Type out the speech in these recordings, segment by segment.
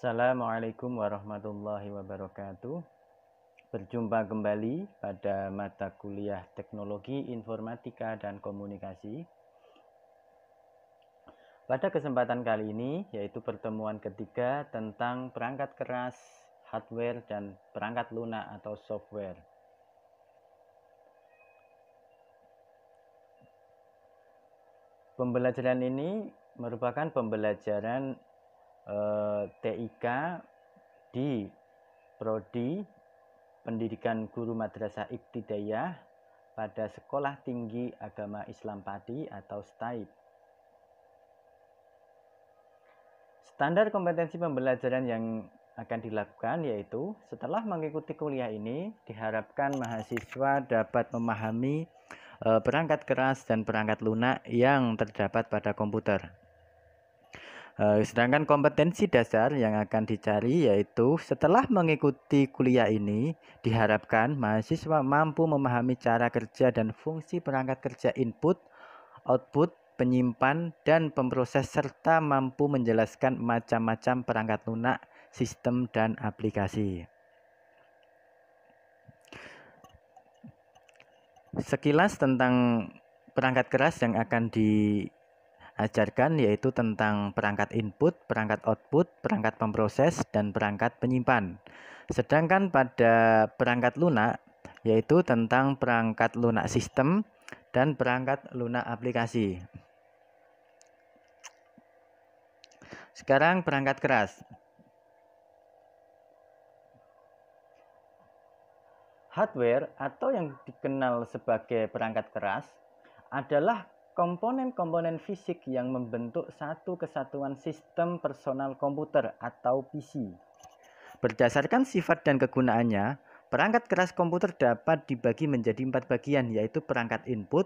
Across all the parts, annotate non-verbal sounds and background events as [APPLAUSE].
Assalamualaikum warahmatullahi wabarakatuh. Berjumpa kembali pada mata kuliah Teknologi Informatika dan Komunikasi. Pada kesempatan kali ini, yaitu pertemuan ketiga tentang perangkat keras, hardware, dan perangkat lunak atau software. Pembelajaran ini merupakan pembelajaran Eh, TIK di prodi Pendidikan Guru Madrasah Ibtidayah pada Sekolah Tinggi Agama Islam Padi atau STAIP. Standar kompetensi pembelajaran yang akan dilakukan yaitu setelah mengikuti kuliah ini diharapkan mahasiswa dapat memahami eh, perangkat keras dan perangkat lunak yang terdapat pada komputer. Eh, sedangkan kompetensi dasar yang akan dicari yaitu setelah mengikuti kuliah ini diharapkan mahasiswa mampu memahami cara kerja dan fungsi perangkat kerja input, output, penyimpan, dan pemproses serta mampu menjelaskan macam-macam perangkat lunak, sistem, dan aplikasi. Sekilas tentang perangkat keras yang akan di ajarkan yaitu tentang perangkat input, perangkat output, perangkat pemproses, dan perangkat penyimpan. Sedangkan pada perangkat lunak yaitu tentang perangkat lunak sistem dan perangkat lunak aplikasi. Sekarang perangkat keras. Hardware atau yang dikenal sebagai perangkat keras adalah komponen-komponen fisik yang membentuk satu kesatuan sistem personal komputer atau PC. Berdasarkan sifat dan kegunaannya, perangkat keras komputer dapat dibagi menjadi empat bagian, yaitu perangkat input,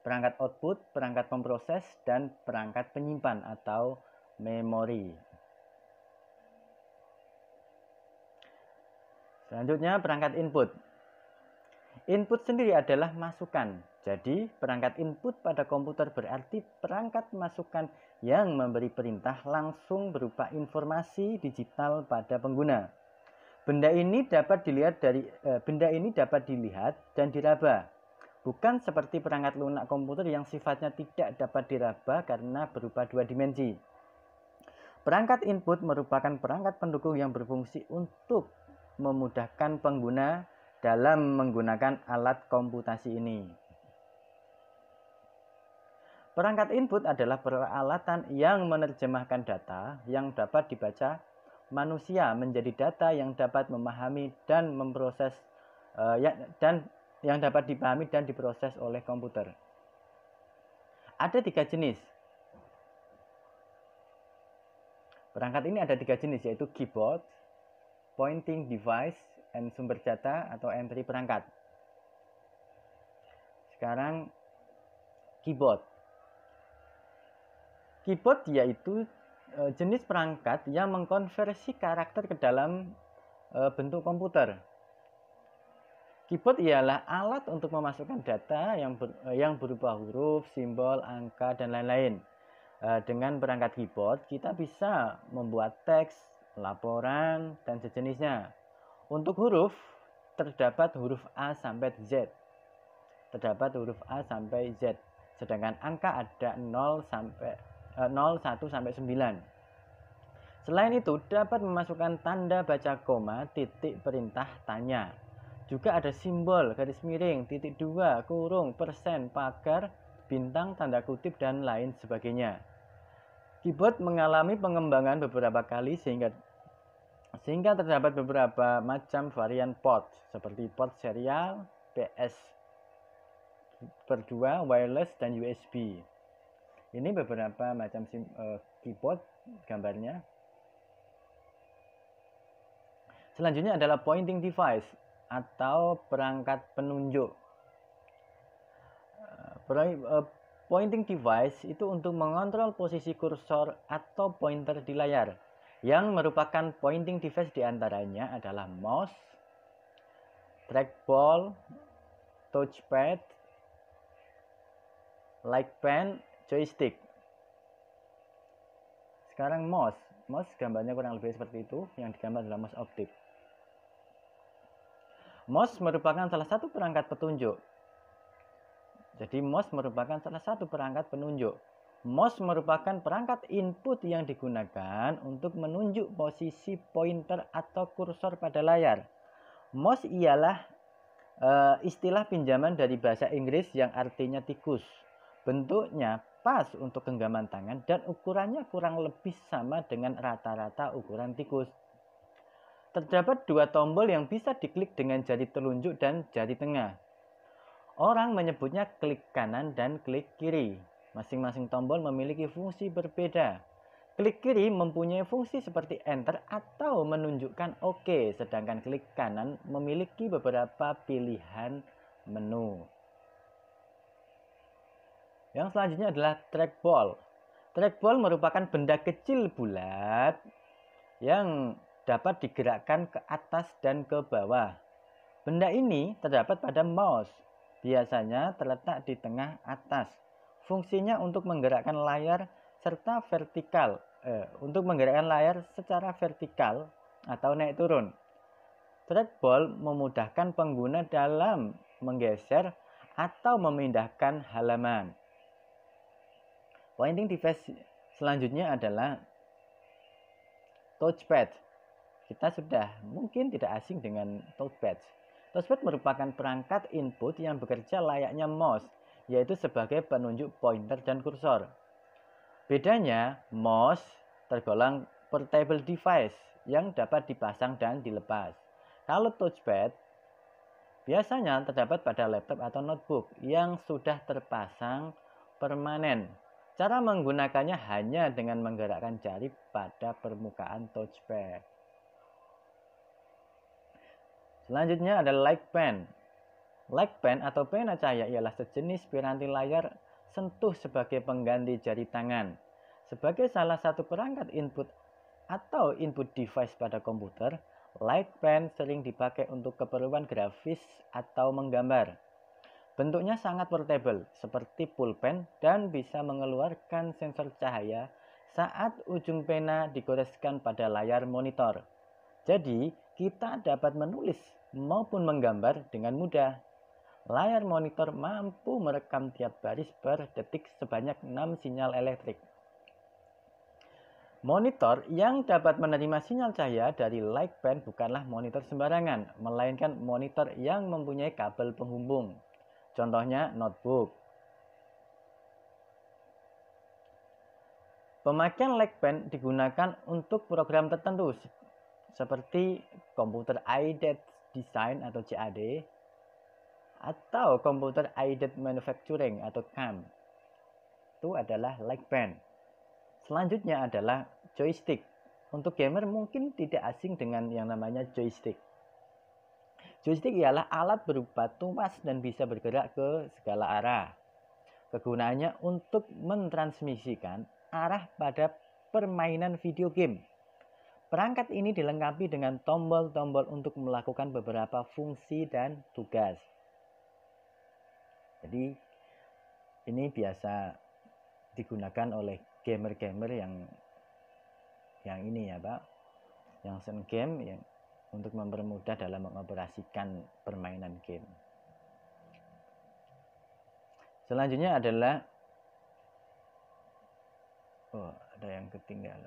perangkat output, perangkat pemproses, dan perangkat penyimpan atau memori. Selanjutnya, perangkat input. Input sendiri adalah masukan, jadi, perangkat input pada komputer berarti perangkat masukan yang memberi perintah langsung berupa informasi digital pada pengguna. Benda ini dapat dilihat dari e, benda ini dapat dilihat dan diraba. Bukan seperti perangkat lunak komputer yang sifatnya tidak dapat diraba karena berupa dua dimensi. Perangkat input merupakan perangkat pendukung yang berfungsi untuk memudahkan pengguna dalam menggunakan alat komputasi ini. Perangkat input adalah peralatan yang menerjemahkan data yang dapat dibaca manusia menjadi data yang dapat memahami dan memproses uh, ya, dan yang dapat dipahami dan diproses oleh komputer. Ada tiga jenis. Perangkat ini ada tiga jenis yaitu keyboard, pointing device, and sumber data atau entry perangkat. Sekarang keyboard. Keyboard yaitu e, jenis perangkat yang mengkonversi karakter ke dalam e, bentuk komputer. Keyboard ialah alat untuk memasukkan data yang ber, e, yang berupa huruf, simbol, angka dan lain-lain. E, dengan perangkat keyboard kita bisa membuat teks, laporan dan sejenisnya. Untuk huruf terdapat huruf A sampai Z. Terdapat huruf A sampai Z. Sedangkan angka ada 0 sampai 0, eh, 1 sampai 9. Selain itu, dapat memasukkan tanda baca koma titik perintah tanya. Juga ada simbol garis miring titik dua, kurung persen pagar bintang tanda kutip dan lain sebagainya. Keyboard mengalami pengembangan beberapa kali sehingga sehingga terdapat beberapa macam varian port seperti port serial, PS berdua, wireless, dan USB ini beberapa macam sim, uh, keyboard gambarnya selanjutnya adalah pointing device atau perangkat penunjuk uh, pointing device itu untuk mengontrol posisi kursor atau pointer di layar yang merupakan pointing device diantaranya adalah mouse trackball touchpad light pen joystick sekarang mouse mouse gambarnya kurang lebih seperti itu yang digambar adalah mouse optik mouse merupakan salah satu perangkat petunjuk jadi mouse merupakan salah satu perangkat penunjuk mouse merupakan perangkat input yang digunakan untuk menunjuk posisi pointer atau kursor pada layar mouse ialah e, istilah pinjaman dari bahasa Inggris yang artinya tikus bentuknya pas untuk genggaman tangan dan ukurannya kurang lebih sama dengan rata-rata ukuran tikus. Terdapat dua tombol yang bisa diklik dengan jari telunjuk dan jari tengah. Orang menyebutnya klik kanan dan klik kiri. Masing-masing tombol memiliki fungsi berbeda. Klik kiri mempunyai fungsi seperti enter atau menunjukkan OK, sedangkan klik kanan memiliki beberapa pilihan menu. Yang selanjutnya adalah trackball. Trackball merupakan benda kecil bulat yang dapat digerakkan ke atas dan ke bawah. Benda ini terdapat pada mouse, biasanya terletak di tengah atas. Fungsinya untuk menggerakkan layar serta vertikal, eh, untuk menggerakkan layar secara vertikal atau naik turun. Trackball memudahkan pengguna dalam menggeser atau memindahkan halaman. Pointing device selanjutnya adalah touchpad. Kita sudah mungkin tidak asing dengan touchpad. Touchpad merupakan perangkat input yang bekerja layaknya mouse, yaitu sebagai penunjuk pointer dan kursor. Bedanya, mouse tergolong portable device yang dapat dipasang dan dilepas. Kalau touchpad biasanya terdapat pada laptop atau notebook yang sudah terpasang permanen Cara menggunakannya hanya dengan menggerakkan jari pada permukaan touchpad. Selanjutnya ada light pen. Light pen atau pena cahaya ialah sejenis piranti layar sentuh sebagai pengganti jari tangan. Sebagai salah satu perangkat input atau input device pada komputer, light pen sering dipakai untuk keperluan grafis atau menggambar. Bentuknya sangat portable, seperti pulpen dan bisa mengeluarkan sensor cahaya saat ujung pena digoreskan pada layar monitor. Jadi, kita dapat menulis maupun menggambar dengan mudah. Layar monitor mampu merekam tiap baris per detik sebanyak 6 sinyal elektrik. Monitor yang dapat menerima sinyal cahaya dari light pen bukanlah monitor sembarangan, melainkan monitor yang mempunyai kabel penghubung. Contohnya notebook. Pemakaian legpen digunakan untuk program tertentu seperti komputer aided e design atau CAD atau komputer aided e manufacturing atau CAM. Itu adalah legpen. Selanjutnya adalah joystick. Untuk gamer mungkin tidak asing dengan yang namanya joystick. Joystick ialah alat berupa tumpas dan bisa bergerak ke segala arah. Kegunaannya untuk mentransmisikan arah pada permainan video game. Perangkat ini dilengkapi dengan tombol-tombol untuk melakukan beberapa fungsi dan tugas. Jadi ini biasa digunakan oleh gamer-gamer yang yang ini ya pak yang sen game yang untuk mempermudah dalam mengoperasikan permainan game. Selanjutnya adalah Oh, ada yang ketinggalan.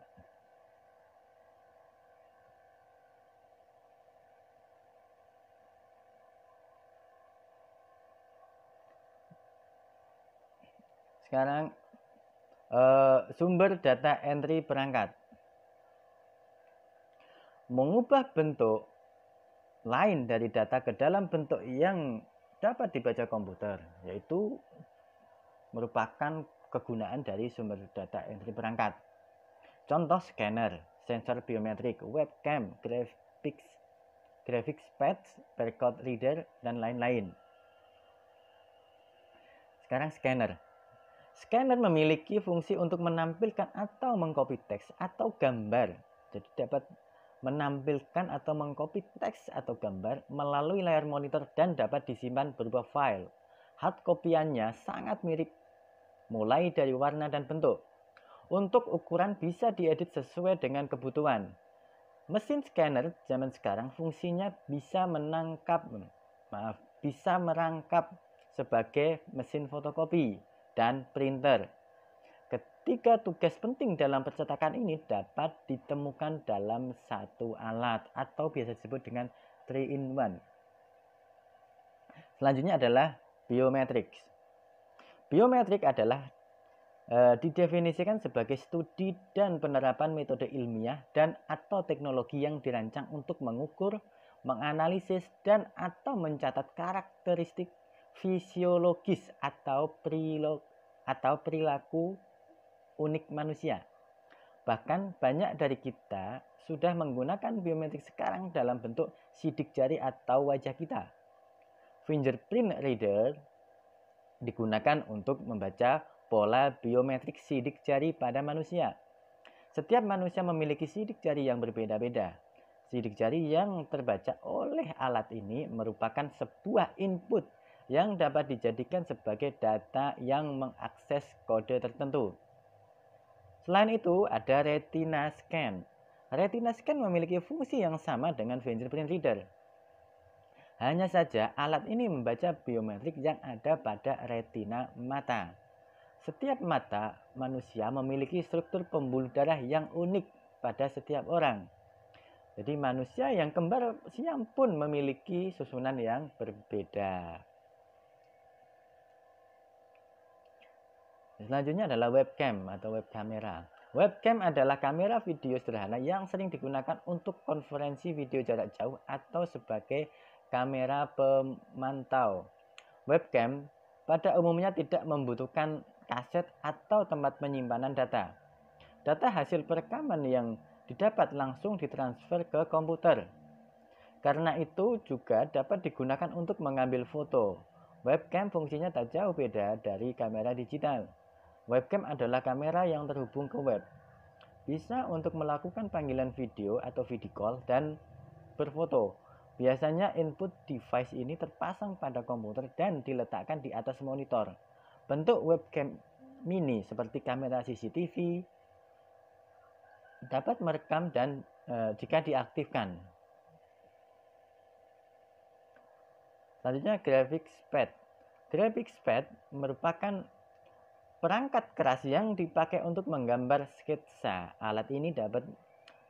Sekarang eh, sumber data entry perangkat mengubah bentuk lain dari data ke dalam bentuk yang dapat dibaca komputer, yaitu merupakan kegunaan dari sumber data entry perangkat. Contoh scanner, sensor biometrik, webcam, graphics, graphics pad, barcode reader, dan lain-lain. Sekarang scanner. Scanner memiliki fungsi untuk menampilkan atau mengcopy teks atau gambar. Jadi dapat menampilkan atau mengcopy teks atau gambar melalui layar monitor dan dapat disimpan berupa file. Hard kopiannya sangat mirip mulai dari warna dan bentuk. Untuk ukuran bisa diedit sesuai dengan kebutuhan. Mesin scanner zaman sekarang fungsinya bisa menangkap maaf, bisa merangkap sebagai mesin fotokopi dan printer. Tiga tugas penting dalam percetakan ini dapat ditemukan dalam satu alat atau biasa disebut dengan 3-in-1. Selanjutnya adalah biometrics Biometrik adalah e, didefinisikan sebagai studi dan penerapan metode ilmiah dan atau teknologi yang dirancang untuk mengukur, menganalisis dan atau mencatat karakteristik fisiologis atau prilo, atau perilaku unik manusia. Bahkan banyak dari kita sudah menggunakan biometrik sekarang dalam bentuk sidik jari atau wajah kita. Fingerprint reader digunakan untuk membaca pola biometrik sidik jari pada manusia. Setiap manusia memiliki sidik jari yang berbeda-beda. Sidik jari yang terbaca oleh alat ini merupakan sebuah input yang dapat dijadikan sebagai data yang mengakses kode tertentu. Selain itu, ada retina scan. Retina scan memiliki fungsi yang sama dengan fingerprint reader. Hanya saja alat ini membaca biometrik yang ada pada retina mata. Setiap mata manusia memiliki struktur pembuluh darah yang unik pada setiap orang. Jadi manusia yang kembar siam pun memiliki susunan yang berbeda. Selanjutnya adalah webcam atau web kamera. Webcam adalah kamera video sederhana yang sering digunakan untuk konferensi video jarak jauh atau sebagai kamera pemantau. Webcam pada umumnya tidak membutuhkan kaset atau tempat penyimpanan data. Data hasil perekaman yang didapat langsung ditransfer ke komputer. Karena itu juga dapat digunakan untuk mengambil foto. Webcam fungsinya tak jauh beda dari kamera digital. Webcam adalah kamera yang terhubung ke web. Bisa untuk melakukan panggilan video atau video call dan berfoto. Biasanya input device ini terpasang pada komputer dan diletakkan di atas monitor. Bentuk webcam mini seperti kamera CCTV dapat merekam dan e, jika diaktifkan. Selanjutnya graphics pad. Graphics pad merupakan Perangkat keras yang dipakai untuk menggambar sketsa. Alat ini dapat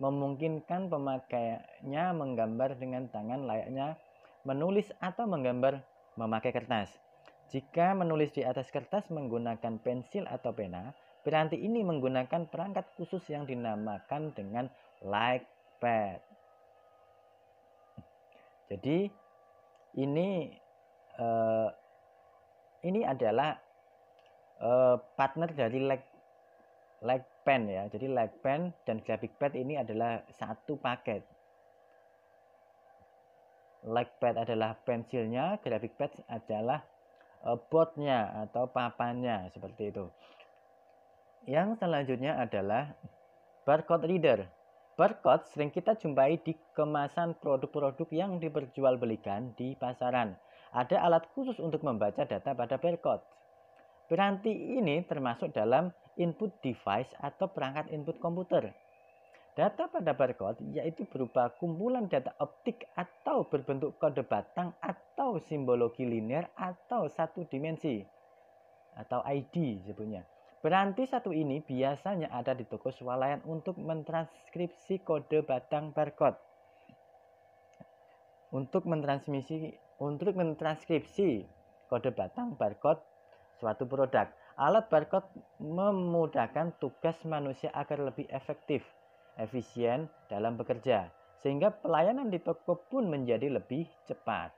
memungkinkan pemakainya menggambar dengan tangan layaknya menulis atau menggambar memakai kertas. Jika menulis di atas kertas menggunakan pensil atau pena, piranti ini menggunakan perangkat khusus yang dinamakan dengan light pad. Jadi ini eh, ini adalah uh, partner dari leg leg pen ya. Jadi leg pen dan graphic pad ini adalah satu paket. Leg pad adalah pensilnya, graphic pad adalah uh, botnya atau papannya seperti itu. Yang selanjutnya adalah barcode reader. Barcode sering kita jumpai di kemasan produk-produk yang diperjualbelikan di pasaran. Ada alat khusus untuk membaca data pada barcode. Piranti ini termasuk dalam input device atau perangkat input komputer. Data pada barcode yaitu berupa kumpulan data optik atau berbentuk kode batang atau simbologi linear atau satu dimensi atau ID sebutnya. Peranti satu ini biasanya ada di toko swalayan untuk mentranskripsi kode batang barcode. Untuk mentransmisi untuk mentranskripsi kode batang barcode suatu produk. Alat barcode memudahkan tugas manusia agar lebih efektif, efisien dalam bekerja, sehingga pelayanan di toko pun menjadi lebih cepat.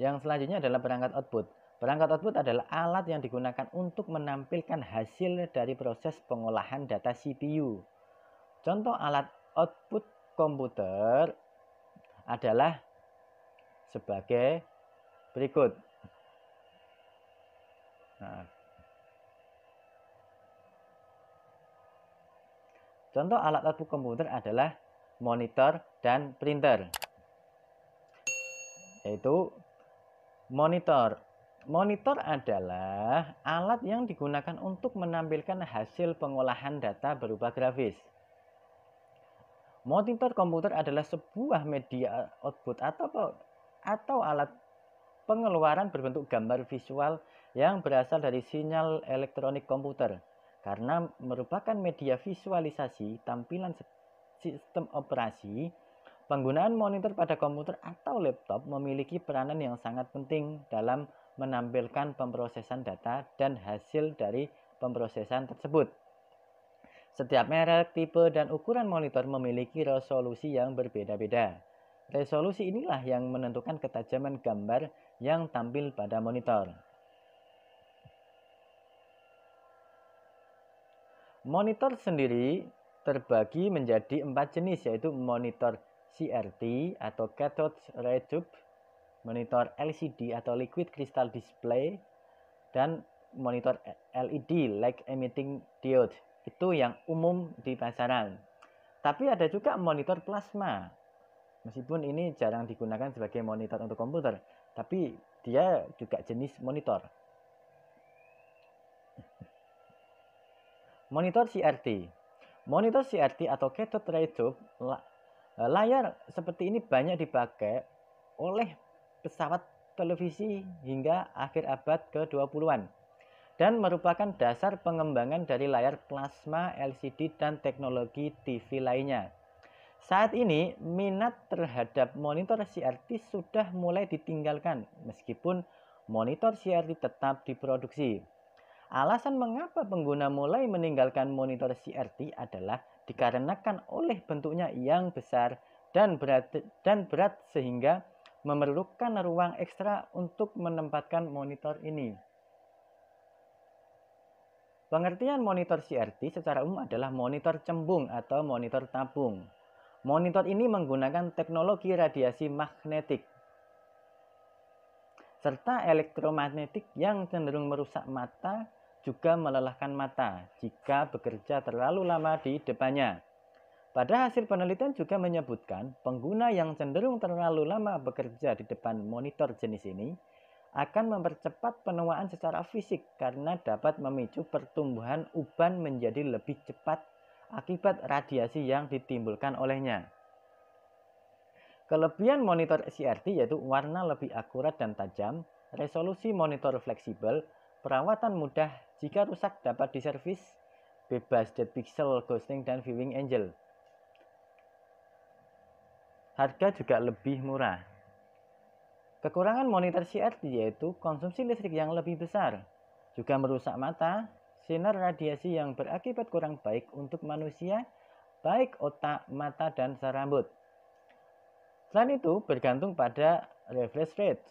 Yang selanjutnya adalah perangkat output. Perangkat output adalah alat yang digunakan untuk menampilkan hasil dari proses pengolahan data CPU. Contoh alat output komputer adalah sebagai berikut. Nah. Contoh alat alat komputer adalah monitor dan printer. Yaitu monitor. Monitor adalah alat yang digunakan untuk menampilkan hasil pengolahan data berupa grafis. Monitor komputer adalah sebuah media output atau atau alat pengeluaran berbentuk gambar visual yang berasal dari sinyal elektronik komputer karena merupakan media visualisasi tampilan sistem operasi penggunaan monitor pada komputer atau laptop memiliki peranan yang sangat penting dalam menampilkan pemrosesan data dan hasil dari pemrosesan tersebut. Setiap merek, tipe, dan ukuran monitor memiliki resolusi yang berbeda-beda. Resolusi inilah yang menentukan ketajaman gambar yang tampil pada monitor. Monitor sendiri terbagi menjadi empat jenis yaitu monitor CRT atau cathode ray tube, monitor LCD atau liquid crystal display, dan monitor LED light emitting diode. Itu yang umum di pasaran. Tapi ada juga monitor plasma. Meskipun ini jarang digunakan sebagai monitor untuk komputer, tapi dia juga jenis monitor [LAUGHS] monitor CRT monitor CRT atau cathode ray tube eh, layar seperti ini banyak dipakai oleh pesawat televisi hingga akhir abad ke-20-an dan merupakan dasar pengembangan dari layar plasma LCD dan teknologi TV lainnya. Saat ini, minat terhadap monitor CRT sudah mulai ditinggalkan, meskipun monitor CRT tetap diproduksi. Alasan mengapa pengguna mulai meninggalkan monitor CRT adalah dikarenakan oleh bentuknya yang besar dan berat, dan berat sehingga memerlukan ruang ekstra untuk menempatkan monitor ini. Pengertian monitor CRT secara umum adalah monitor cembung atau monitor tabung. Monitor ini menggunakan teknologi radiasi magnetik serta elektromagnetik yang cenderung merusak mata juga melelahkan mata jika bekerja terlalu lama di depannya. Pada hasil penelitian juga menyebutkan pengguna yang cenderung terlalu lama bekerja di depan monitor jenis ini akan mempercepat penuaan secara fisik karena dapat memicu pertumbuhan uban menjadi lebih cepat akibat radiasi yang ditimbulkan olehnya. Kelebihan monitor CRT yaitu warna lebih akurat dan tajam, resolusi monitor fleksibel, perawatan mudah, jika rusak dapat diservis, bebas dead pixel, ghosting, dan viewing angel. Harga juga lebih murah. Kekurangan monitor CRT yaitu konsumsi listrik yang lebih besar, juga merusak mata, sinar radiasi yang berakibat kurang baik untuk manusia, baik otak, mata, dan rambut. Selain itu, bergantung pada refresh rate.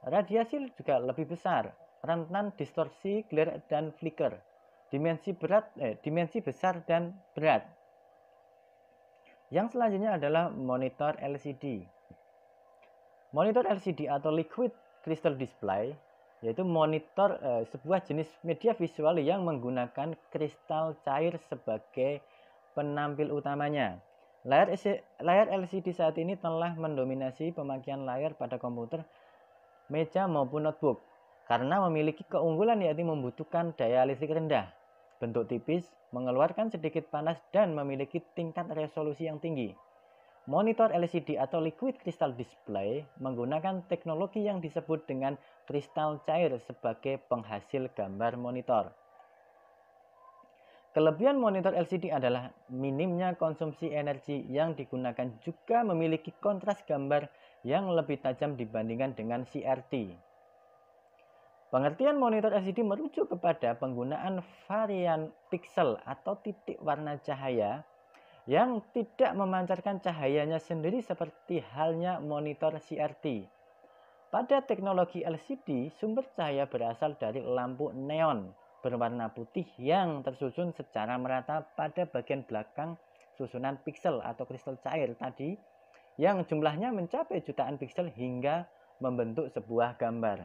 Radiasi juga lebih besar, rentan distorsi, glare, dan flicker. Dimensi berat, eh, dimensi besar dan berat. Yang selanjutnya adalah monitor LCD. Monitor LCD atau liquid crystal display yaitu monitor e, sebuah jenis media visual yang menggunakan kristal cair sebagai penampil utamanya. Layar, e, layar LCD saat ini telah mendominasi pemakaian layar pada komputer, meja maupun notebook karena memiliki keunggulan yaitu membutuhkan daya listrik rendah, bentuk tipis, mengeluarkan sedikit panas dan memiliki tingkat resolusi yang tinggi. Monitor LCD atau liquid crystal display menggunakan teknologi yang disebut dengan kristal cair sebagai penghasil gambar monitor. Kelebihan monitor LCD adalah minimnya konsumsi energi yang digunakan juga memiliki kontras gambar yang lebih tajam dibandingkan dengan CRT. Pengertian monitor LCD merujuk kepada penggunaan varian pixel atau titik warna cahaya yang tidak memancarkan cahayanya sendiri seperti halnya monitor CRT. Pada teknologi LCD, sumber cahaya berasal dari lampu neon berwarna putih yang tersusun secara merata pada bagian belakang susunan piksel atau kristal cair tadi yang jumlahnya mencapai jutaan piksel hingga membentuk sebuah gambar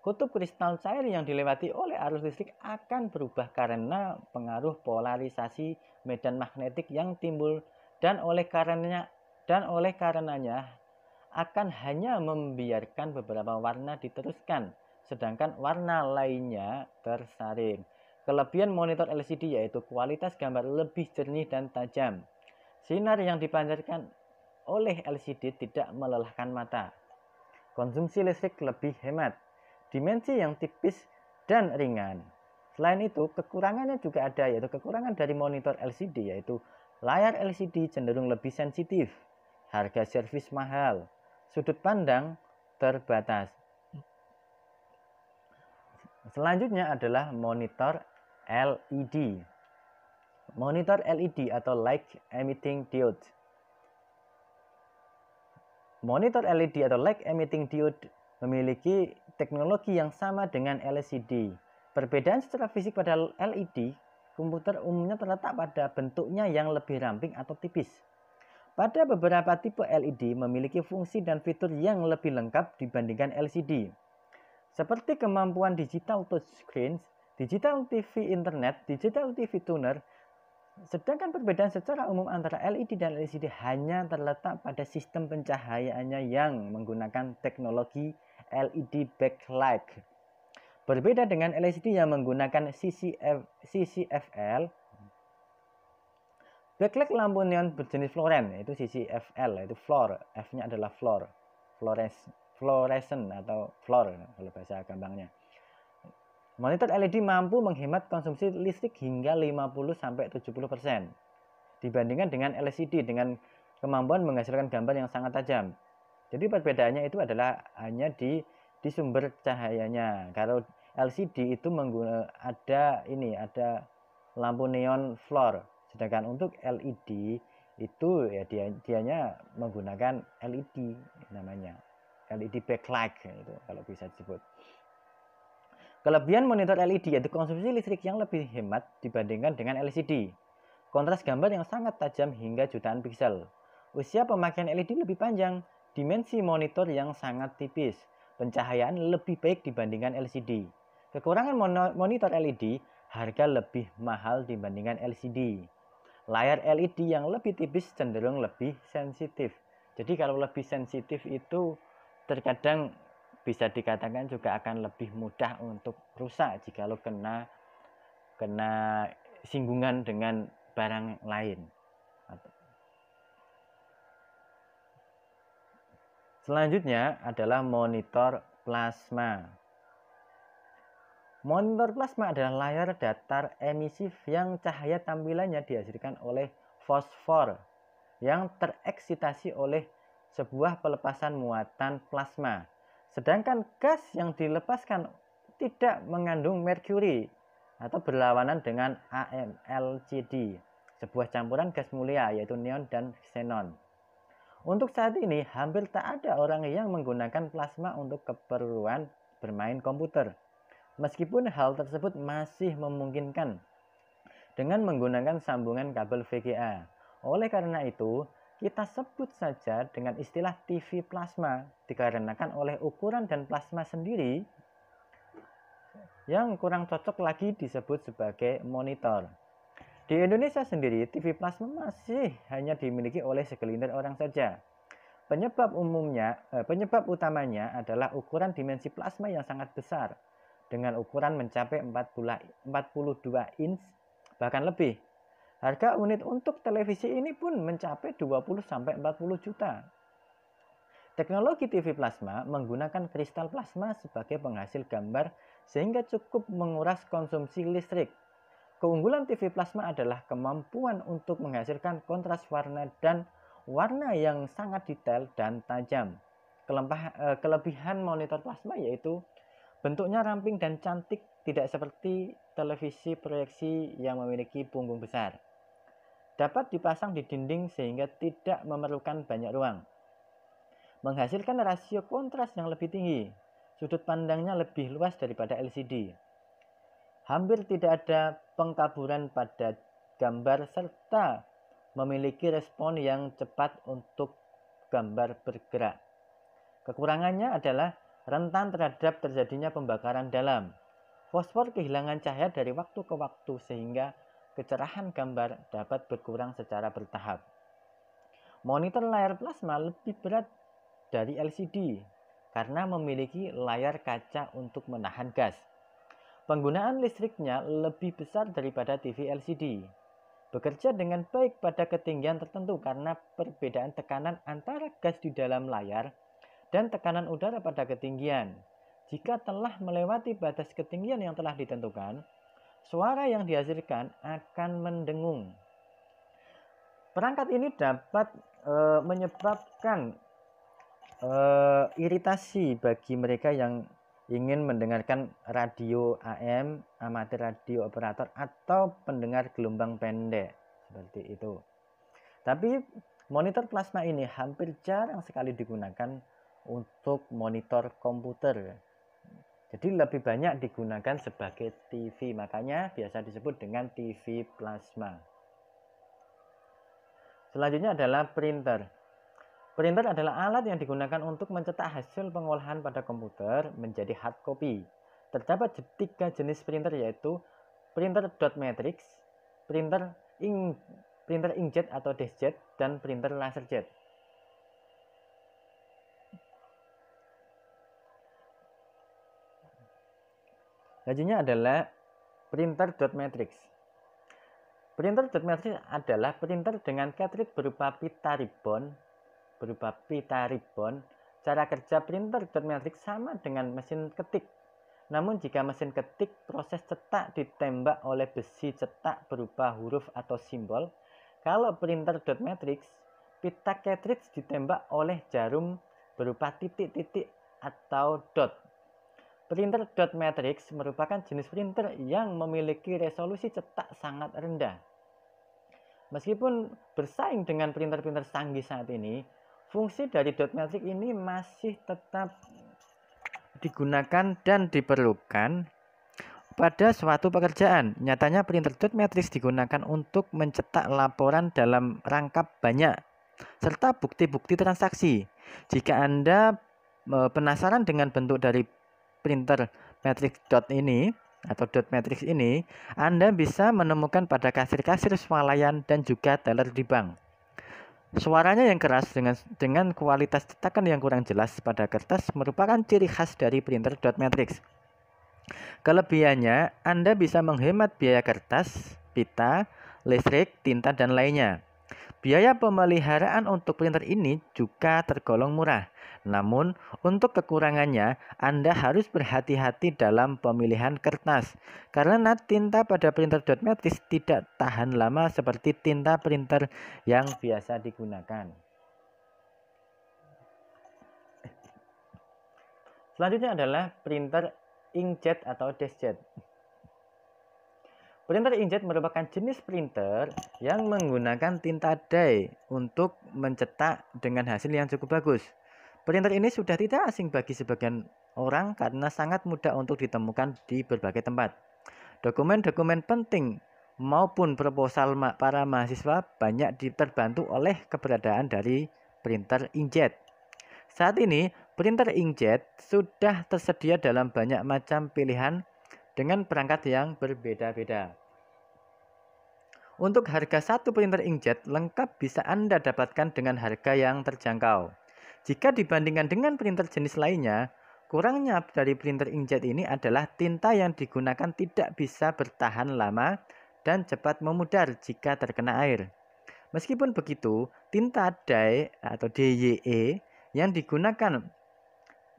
kutub kristal cair yang dilewati oleh arus listrik akan berubah karena pengaruh polarisasi medan magnetik yang timbul dan oleh karenanya dan oleh karenanya akan hanya membiarkan beberapa warna diteruskan sedangkan warna lainnya tersaring. Kelebihan monitor LCD yaitu kualitas gambar lebih jernih dan tajam. Sinar yang dipancarkan oleh LCD tidak melelahkan mata. Konsumsi listrik lebih hemat dimensi yang tipis dan ringan. Selain itu, kekurangannya juga ada yaitu kekurangan dari monitor LCD yaitu layar LCD cenderung lebih sensitif, harga servis mahal, sudut pandang terbatas. Selanjutnya adalah monitor LED. Monitor LED atau light emitting diode. Monitor LED atau light emitting diode memiliki teknologi yang sama dengan LCD. Perbedaan secara fisik pada LED, komputer umumnya terletak pada bentuknya yang lebih ramping atau tipis. Pada beberapa tipe LED memiliki fungsi dan fitur yang lebih lengkap dibandingkan LCD. Seperti kemampuan digital touchscreen, digital TV internet, digital TV tuner, sedangkan perbedaan secara umum antara LED dan LCD hanya terletak pada sistem pencahayaannya yang menggunakan teknologi LED backlight. Berbeda dengan LCD e yang menggunakan CCF, CCFL, backlight lampu neon berjenis fluoren, yaitu CCFL, yaitu floor, F-nya adalah floor, flores, fluorescent atau floor kalau bahasa gampangnya. Monitor LED mampu menghemat konsumsi listrik hingga 50-70% dibandingkan dengan LCD dengan kemampuan menghasilkan gambar yang sangat tajam. Jadi perbedaannya itu adalah hanya di di sumber cahayanya. Kalau LCD itu menggunakan ada ini ada lampu neon floor. Sedangkan untuk LED itu ya dia dianya menggunakan LED namanya. LED backlight itu kalau bisa disebut. Kelebihan monitor LED yaitu konsumsi listrik yang lebih hemat dibandingkan dengan LCD. Kontras gambar yang sangat tajam hingga jutaan piksel. Usia pemakaian LED lebih panjang dimensi monitor yang sangat tipis, pencahayaan lebih baik dibandingkan LCD. Kekurangan monitor LED, harga lebih mahal dibandingkan LCD. Layar LED yang lebih tipis cenderung lebih sensitif. Jadi kalau lebih sensitif itu terkadang bisa dikatakan juga akan lebih mudah untuk rusak jika lo kena kena singgungan dengan barang lain Selanjutnya adalah monitor plasma. Monitor plasma adalah layar datar emisif yang cahaya tampilannya dihasilkan oleh fosfor yang tereksitasi oleh sebuah pelepasan muatan plasma. Sedangkan gas yang dilepaskan tidak mengandung merkuri atau berlawanan dengan AMLCD, sebuah campuran gas mulia yaitu neon dan xenon. Untuk saat ini, hampir tak ada orang yang menggunakan plasma untuk keperluan bermain komputer. Meskipun hal tersebut masih memungkinkan dengan menggunakan sambungan kabel VGA. Oleh karena itu, kita sebut saja dengan istilah TV plasma dikarenakan oleh ukuran dan plasma sendiri yang kurang cocok lagi disebut sebagai monitor. Di Indonesia sendiri, TV plasma masih hanya dimiliki oleh segelintir orang saja. Penyebab umumnya, eh, penyebab utamanya adalah ukuran dimensi plasma yang sangat besar dengan ukuran mencapai 40, 42 inch bahkan lebih. Harga unit untuk televisi ini pun mencapai 20 40 juta. Teknologi TV plasma menggunakan kristal plasma sebagai penghasil gambar sehingga cukup menguras konsumsi listrik Keunggulan TV plasma adalah kemampuan untuk menghasilkan kontras warna dan warna yang sangat detail dan tajam. Kelempah, eh, kelebihan monitor plasma yaitu bentuknya ramping dan cantik, tidak seperti televisi proyeksi yang memiliki punggung besar. Dapat dipasang di dinding sehingga tidak memerlukan banyak ruang. Menghasilkan rasio kontras yang lebih tinggi, sudut pandangnya lebih luas daripada LCD hampir tidak ada pengkaburan pada gambar serta memiliki respon yang cepat untuk gambar bergerak. Kekurangannya adalah rentan terhadap terjadinya pembakaran dalam. Fosfor kehilangan cahaya dari waktu ke waktu sehingga kecerahan gambar dapat berkurang secara bertahap. Monitor layar plasma lebih berat dari LCD karena memiliki layar kaca untuk menahan gas. Penggunaan listriknya lebih besar daripada TV LCD. Bekerja dengan baik pada ketinggian tertentu karena perbedaan tekanan antara gas di dalam layar dan tekanan udara pada ketinggian. Jika telah melewati batas ketinggian yang telah ditentukan, suara yang dihasilkan akan mendengung. Perangkat ini dapat e, menyebabkan e, iritasi bagi mereka yang ingin mendengarkan radio AM, amatir radio operator atau pendengar gelombang pendek seperti itu. Tapi monitor plasma ini hampir jarang sekali digunakan untuk monitor komputer. Jadi lebih banyak digunakan sebagai TV, makanya biasa disebut dengan TV plasma. Selanjutnya adalah printer. Printer adalah alat yang digunakan untuk mencetak hasil pengolahan pada komputer menjadi hard copy. Terdapat tiga jenis printer yaitu printer dot matrix, printer ink, printer inkjet atau deskjet, dan printer laserjet. Selanjutnya adalah printer dot matrix. Printer dot matrix adalah printer dengan cartridge berupa pita ribbon berupa pita ribbon, cara kerja printer dot matrix sama dengan mesin ketik. Namun jika mesin ketik, proses cetak ditembak oleh besi cetak berupa huruf atau simbol. Kalau printer dot matrix, pita cartridge ditembak oleh jarum berupa titik-titik atau dot. Printer dot matrix merupakan jenis printer yang memiliki resolusi cetak sangat rendah. Meskipun bersaing dengan printer-printer sanggih saat ini, fungsi dari dot matrix ini masih tetap digunakan dan diperlukan pada suatu pekerjaan. Nyatanya printer dot matrix digunakan untuk mencetak laporan dalam rangkap banyak serta bukti-bukti transaksi. Jika Anda e, penasaran dengan bentuk dari printer matrix dot ini atau dot matrix ini, Anda bisa menemukan pada kasir-kasir swalayan dan juga teller di bank. Suaranya yang keras dengan dengan kualitas cetakan yang kurang jelas pada kertas merupakan ciri khas dari printer dot matrix. Kelebihannya, Anda bisa menghemat biaya kertas, pita, listrik, tinta, dan lainnya. Biaya pemeliharaan untuk printer ini juga tergolong murah. Namun, untuk kekurangannya, Anda harus berhati-hati dalam pemilihan kertas karena tinta pada printer dot matrix tidak tahan lama seperti tinta printer yang biasa digunakan. Selanjutnya adalah printer inkjet atau deskjet. Printer inkjet merupakan jenis printer yang menggunakan tinta dye untuk mencetak dengan hasil yang cukup bagus. Printer ini sudah tidak asing bagi sebagian orang karena sangat mudah untuk ditemukan di berbagai tempat. Dokumen-dokumen penting maupun proposal para mahasiswa banyak diterbantu oleh keberadaan dari printer inkjet. Saat ini, printer inkjet sudah tersedia dalam banyak macam pilihan dengan perangkat yang berbeda-beda. Untuk harga satu printer inkjet lengkap bisa Anda dapatkan dengan harga yang terjangkau. Jika dibandingkan dengan printer jenis lainnya, kurangnya dari printer inkjet ini adalah tinta yang digunakan tidak bisa bertahan lama dan cepat memudar jika terkena air. Meskipun begitu, tinta dye atau DYE yang digunakan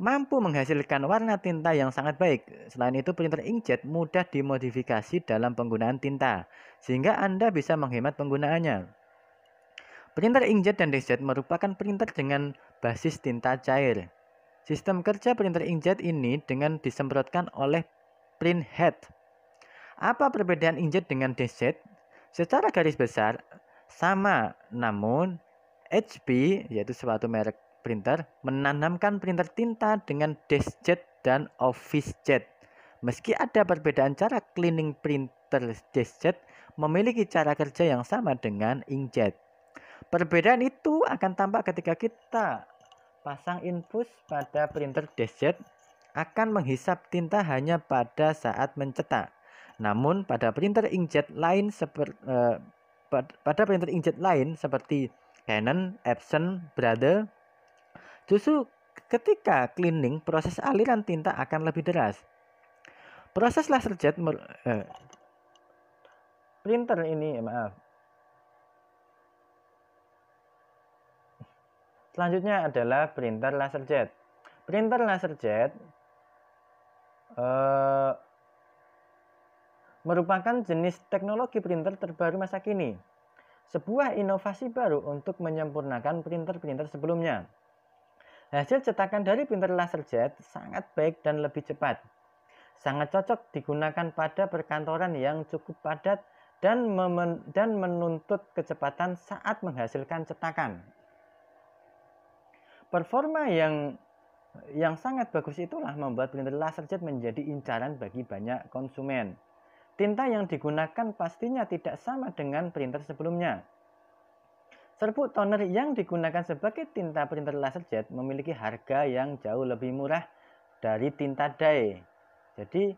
mampu menghasilkan warna tinta yang sangat baik. Selain itu, printer inkjet mudah dimodifikasi dalam penggunaan tinta, sehingga Anda bisa menghemat penggunaannya. Printer inkjet dan inkjet merupakan printer dengan basis tinta cair. Sistem kerja printer inkjet ini dengan disemprotkan oleh printhead. Apa perbedaan inkjet dengan inkjet? Secara garis besar sama, namun HP yaitu suatu merek printer menanamkan printer tinta dengan deskjet dan Officejet. Meski ada perbedaan cara cleaning printer deskjet memiliki cara kerja yang sama dengan inkjet. Perbedaan itu akan tampak ketika kita pasang infus pada printer deskjet akan menghisap tinta hanya pada saat mencetak. Namun pada printer inkjet lain seperti eh, pada printer inkjet lain seperti Canon, Epson, Brother, Justru ketika cleaning, proses aliran tinta akan lebih deras. Proses laser jet eh, printer ini, eh, maaf. Selanjutnya adalah printer laser jet. Printer laser jet eh, merupakan jenis teknologi printer terbaru masa kini. Sebuah inovasi baru untuk menyempurnakan printer-printer sebelumnya. Hasil cetakan dari printer laser jet sangat baik dan lebih cepat. Sangat cocok digunakan pada perkantoran yang cukup padat dan, dan menuntut kecepatan saat menghasilkan cetakan. Performa yang yang sangat bagus itulah membuat printer laser jet menjadi incaran bagi banyak konsumen. Tinta yang digunakan pastinya tidak sama dengan printer sebelumnya. Serbuk toner yang digunakan sebagai tinta printer laser jet memiliki harga yang jauh lebih murah dari tinta dye. Jadi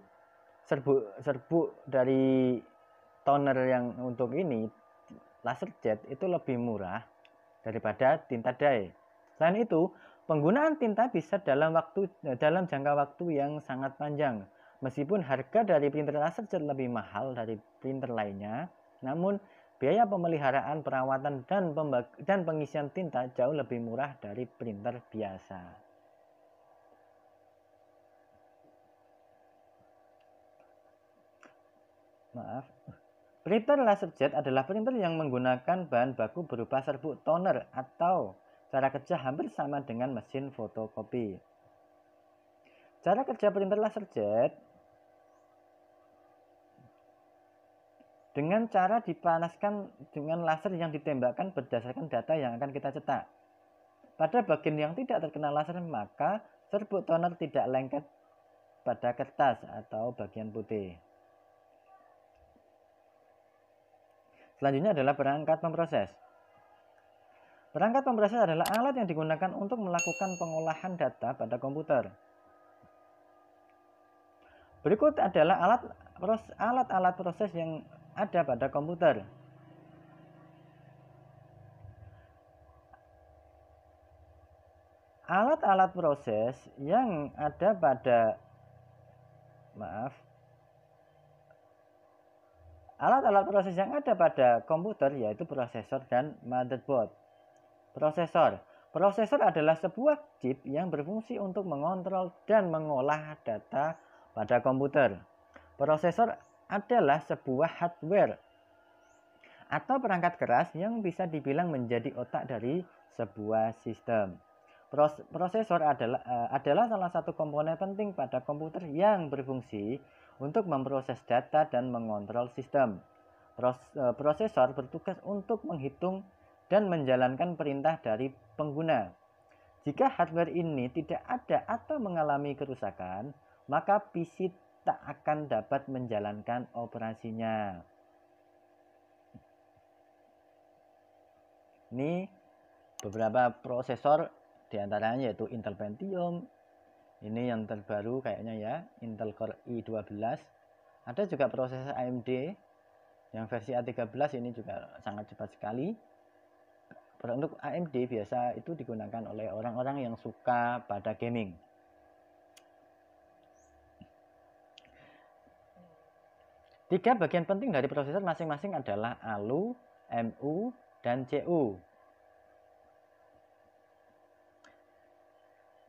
serbuk serbuk dari toner yang untuk ini laser jet itu lebih murah daripada tinta dye. Selain itu, penggunaan tinta bisa dalam waktu dalam jangka waktu yang sangat panjang. Meskipun harga dari printer laser jet lebih mahal dari printer lainnya, namun Biaya pemeliharaan, perawatan, dan, dan pengisian tinta jauh lebih murah dari printer biasa. Maaf. Printer LaserJet adalah printer yang menggunakan bahan baku berupa serbuk toner atau cara kerja hampir sama dengan mesin fotokopi. Cara kerja printer LaserJet dengan cara dipanaskan dengan laser yang ditembakkan berdasarkan data yang akan kita cetak. Pada bagian yang tidak terkena laser, maka serbuk toner tidak lengket pada kertas atau bagian putih. Selanjutnya adalah perangkat pemproses. Perangkat pemproses adalah alat yang digunakan untuk melakukan pengolahan data pada komputer. Berikut adalah alat alat-alat proses yang ada pada komputer. Alat-alat proses yang ada pada maaf Alat-alat proses yang ada pada komputer yaitu prosesor dan motherboard. Prosesor. Prosesor adalah sebuah chip yang berfungsi untuk mengontrol dan mengolah data pada komputer. Prosesor adalah sebuah hardware atau perangkat keras yang bisa dibilang menjadi otak dari sebuah sistem. Prosesor adalah eh, adalah salah satu komponen penting pada komputer yang berfungsi untuk memproses data dan mengontrol sistem. Eh, prosesor bertugas untuk menghitung dan menjalankan perintah dari pengguna. Jika hardware ini tidak ada atau mengalami kerusakan, maka PC tak akan dapat menjalankan operasinya. Ini beberapa prosesor diantaranya yaitu Intel Pentium, ini yang terbaru kayaknya ya, Intel Core i12. Ada juga prosesor AMD yang versi A13 ini juga sangat cepat sekali. Untuk AMD biasa itu digunakan oleh orang-orang yang suka pada gaming. Tiga bagian penting dari prosesor masing-masing adalah ALU, MU, dan CU.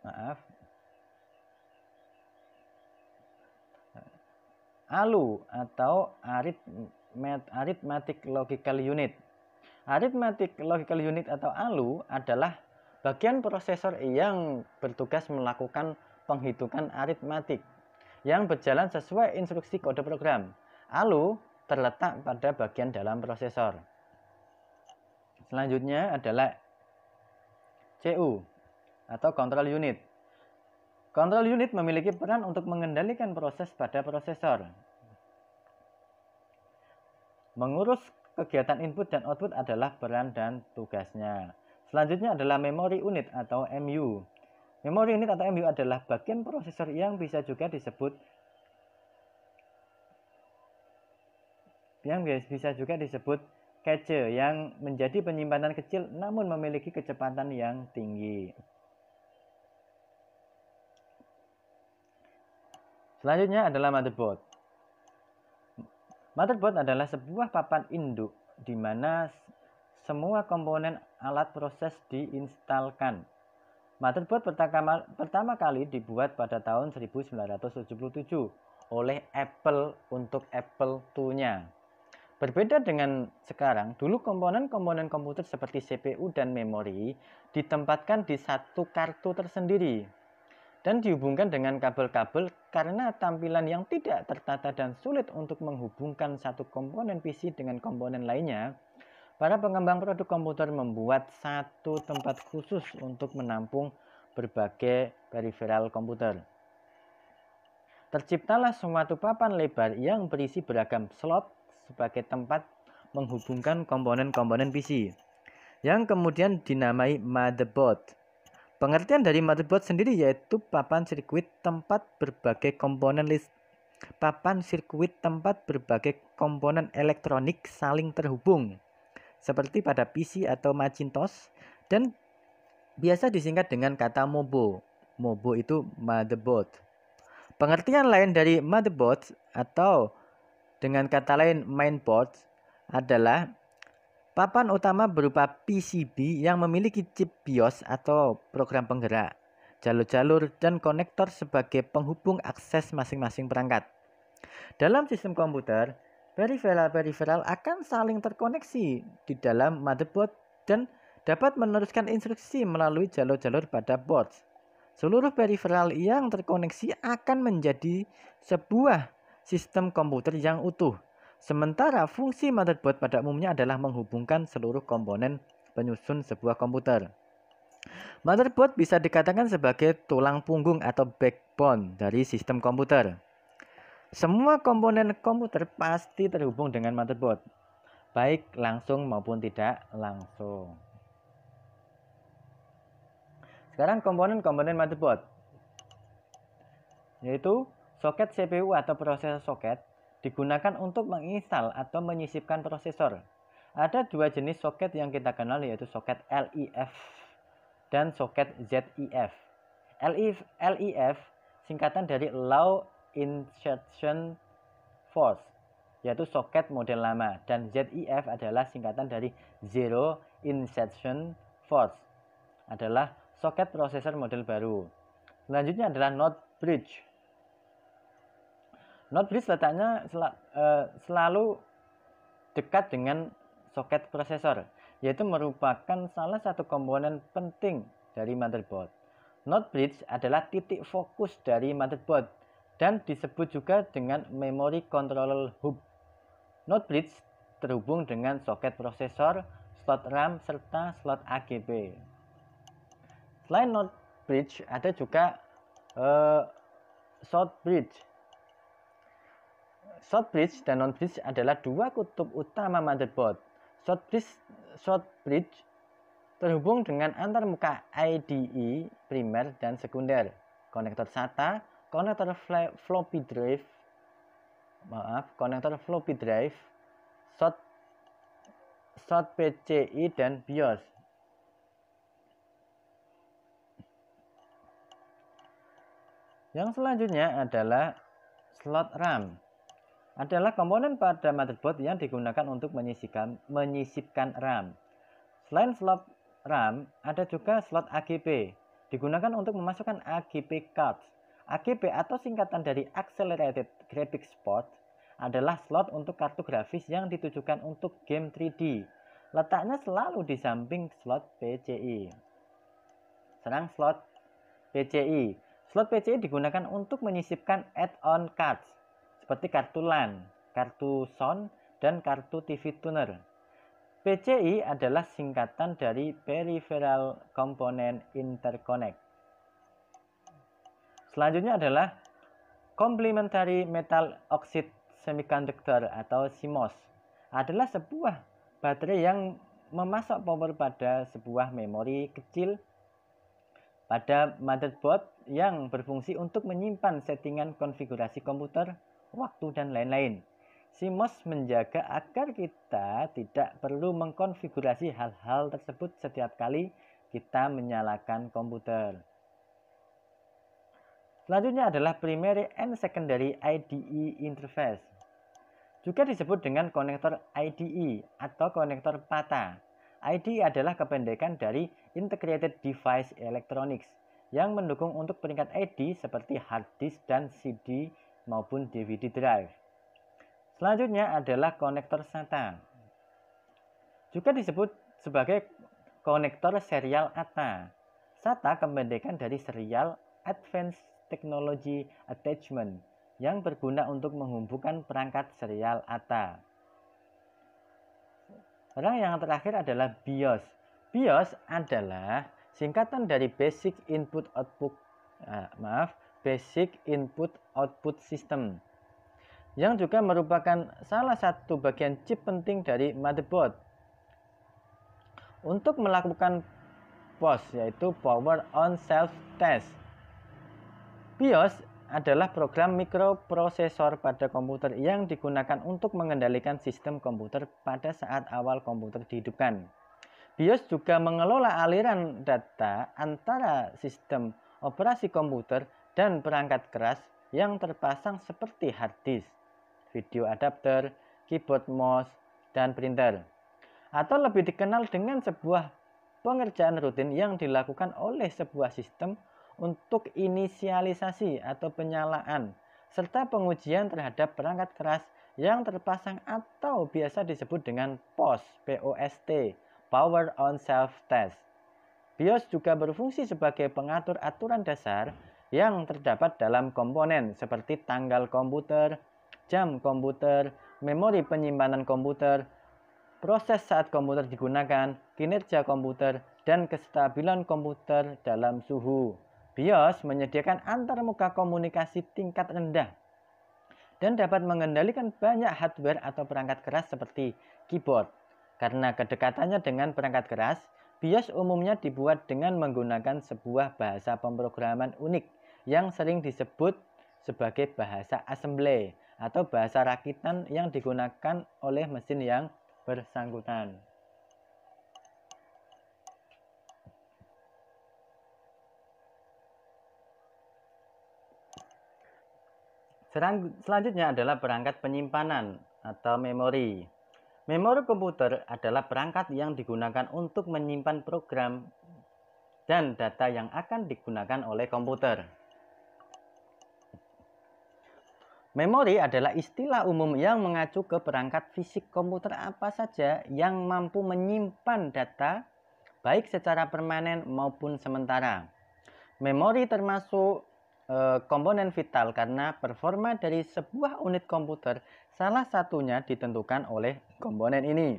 Maaf. ALU atau Arithmetic Logical Unit. Arithmetic Logical Unit atau ALU adalah bagian prosesor yang bertugas melakukan penghitungan aritmatik yang berjalan sesuai instruksi kode program Alu terletak pada bagian dalam prosesor. Selanjutnya adalah CU atau Control unit. Control unit memiliki peran untuk mengendalikan proses pada prosesor. Mengurus kegiatan input dan output adalah peran dan tugasnya. Selanjutnya adalah Memory unit atau MU. Memory unit atau MU adalah bagian prosesor yang bisa juga disebut yang bisa juga disebut cache yang menjadi penyimpanan kecil namun memiliki kecepatan yang tinggi. Selanjutnya adalah motherboard. Motherboard adalah sebuah papan induk di mana semua komponen alat proses diinstalkan. Motherboard pertama, kali dibuat pada tahun 1977 oleh Apple untuk Apple II-nya. Berbeda dengan sekarang, dulu komponen-komponen komputer seperti CPU dan memori ditempatkan di satu kartu tersendiri dan dihubungkan dengan kabel-kabel karena tampilan yang tidak tertata dan sulit untuk menghubungkan satu komponen PC dengan komponen lainnya. Para pengembang produk komputer membuat satu tempat khusus untuk menampung berbagai peripheral komputer. Terciptalah suatu papan lebar yang berisi beragam slot sebagai tempat menghubungkan komponen-komponen PC yang kemudian dinamai motherboard. Pengertian dari motherboard sendiri yaitu papan sirkuit tempat berbagai komponen list papan sirkuit tempat berbagai komponen elektronik saling terhubung seperti pada PC atau Macintosh dan biasa disingkat dengan kata MOBO. MOBO itu motherboard. Pengertian lain dari motherboard atau dengan kata lain, mainboard adalah papan utama berupa PCB yang memiliki chip BIOS atau program penggerak, jalur-jalur, dan konektor sebagai penghubung akses masing-masing perangkat. Dalam sistem komputer, peripheral-peripheral akan saling terkoneksi di dalam motherboard dan dapat meneruskan instruksi melalui jalur-jalur pada board. Seluruh peripheral yang terkoneksi akan menjadi sebuah sistem komputer yang utuh. Sementara fungsi motherboard pada umumnya adalah menghubungkan seluruh komponen penyusun sebuah komputer. Motherboard bisa dikatakan sebagai tulang punggung atau backbone dari sistem komputer. Semua komponen komputer pasti terhubung dengan motherboard, baik langsung maupun tidak langsung. Sekarang komponen-komponen motherboard yaitu Soket CPU atau prosesor soket digunakan untuk menginstal atau menyisipkan prosesor. Ada dua jenis soket yang kita kenal yaitu soket LIF dan soket ZIF. LIF, LIF singkatan dari Low Insertion Force yaitu soket model lama dan ZIF adalah singkatan dari Zero Insertion Force adalah soket prosesor model baru. Selanjutnya adalah node bridge Notebridge letaknya sel uh, eh, selalu dekat dengan soket prosesor, yaitu merupakan salah satu komponen penting dari motherboard. Not bridge adalah titik fokus dari motherboard dan disebut juga dengan memory controller hub. Not bridge terhubung dengan soket prosesor, slot RAM, serta slot AGB. Selain not bridge, ada juga uh, eh, short bridge short bridge dan non bridge adalah dua kutub utama motherboard. Short bridge, short bridge terhubung dengan antarmuka IDE primer dan sekunder, konektor SATA, konektor floppy drive, maaf, konektor floppy drive, short short PCI dan BIOS. Yang selanjutnya adalah slot RAM adalah komponen pada motherboard yang digunakan untuk menyisipkan, menyisipkan RAM. Selain slot RAM, ada juga slot AGP, digunakan untuk memasukkan AGP cards. AGP atau singkatan dari Accelerated Graphics Port adalah slot untuk kartu grafis yang ditujukan untuk game 3D. Letaknya selalu di samping slot PCI. Serang slot PCI. Slot PCI digunakan untuk menyisipkan add-on cards seperti kartu LAN, kartu sound, dan kartu TV tuner. PCI adalah singkatan dari Peripheral Component Interconnect. Selanjutnya adalah Complementary Metal Oxide Semiconductor atau CMOS adalah sebuah baterai yang memasok power pada sebuah memori kecil pada motherboard yang berfungsi untuk menyimpan settingan konfigurasi komputer waktu, dan lain-lain. CMOS menjaga agar kita tidak perlu mengkonfigurasi hal-hal tersebut setiap kali kita menyalakan komputer. Selanjutnya adalah primary and secondary IDE interface. Juga disebut dengan konektor IDE atau konektor PATA. IDE adalah kependekan dari Integrated Device Electronics yang mendukung untuk peringkat ID e seperti hard disk dan CD maupun DVD drive. Selanjutnya adalah konektor SATA. Juga disebut sebagai konektor serial ATA. SATA kependekan dari serial Advanced Technology Attachment yang berguna untuk menghubungkan perangkat serial ATA. Orang yang terakhir adalah BIOS. BIOS adalah singkatan dari Basic Input Output, uh, maaf, Basic Input Output System yang juga merupakan salah satu bagian chip penting dari motherboard. Untuk melakukan POS yaitu Power on Self Test. BIOS adalah program mikroprosesor pada komputer yang digunakan untuk mengendalikan sistem komputer pada saat awal komputer dihidupkan. BIOS juga mengelola aliran data antara sistem operasi komputer dan perangkat keras yang terpasang seperti hard disk, video adapter, keyboard mouse, dan printer. Atau lebih dikenal dengan sebuah pengerjaan rutin yang dilakukan oleh sebuah sistem untuk inisialisasi atau penyalaan serta pengujian terhadap perangkat keras yang terpasang atau biasa disebut dengan POS, POST, Power on Self Test. BIOS juga berfungsi sebagai pengatur aturan dasar yang terdapat dalam komponen seperti tanggal komputer, jam komputer, memori penyimpanan komputer, proses saat komputer digunakan, kinerja komputer, dan kestabilan komputer dalam suhu. BIOS menyediakan antarmuka komunikasi tingkat rendah dan dapat mengendalikan banyak hardware atau perangkat keras seperti keyboard. Karena kedekatannya dengan perangkat keras, BIOS umumnya dibuat dengan menggunakan sebuah bahasa pemrograman unik yang sering disebut sebagai bahasa assembly atau bahasa rakitan yang digunakan oleh mesin yang bersangkutan. Selanjutnya adalah perangkat penyimpanan atau memori. Memori komputer adalah perangkat yang digunakan untuk menyimpan program dan data yang akan digunakan oleh komputer. Memori adalah istilah umum yang mengacu ke perangkat fisik komputer apa saja yang mampu menyimpan data baik secara permanen maupun sementara. Memori termasuk Eh, komponen vital karena performa dari sebuah unit komputer salah satunya ditentukan oleh komponen ini.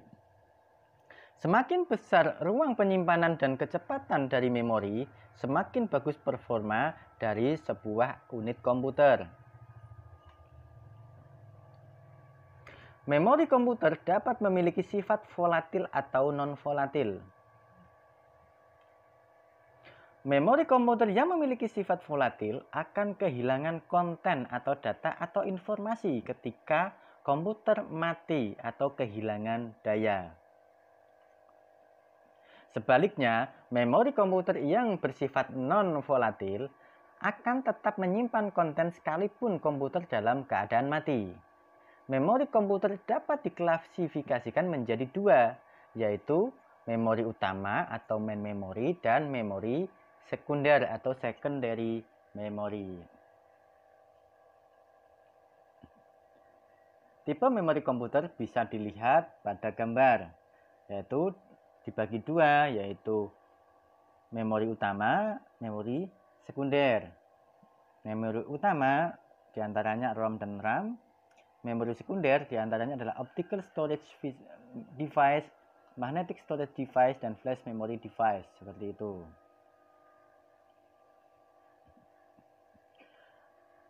Semakin besar ruang penyimpanan dan kecepatan dari memori, semakin bagus performa dari sebuah unit komputer. Memori komputer dapat memiliki sifat volatil atau non-volatil. Memori komputer yang memiliki sifat volatil akan kehilangan konten atau data atau informasi ketika komputer mati atau kehilangan daya. Sebaliknya, memori komputer yang bersifat non-volatil akan tetap menyimpan konten sekalipun komputer dalam keadaan mati. Memori komputer dapat diklasifikasikan menjadi dua, yaitu memori utama atau main memory dan memori sekunder atau secondary memory. Tipe memori komputer bisa dilihat pada gambar, yaitu dibagi dua, yaitu memori utama, memori sekunder. Memori utama diantaranya ROM dan RAM, memori sekunder diantaranya adalah optical storage device, magnetic storage device, dan flash memory device, seperti itu.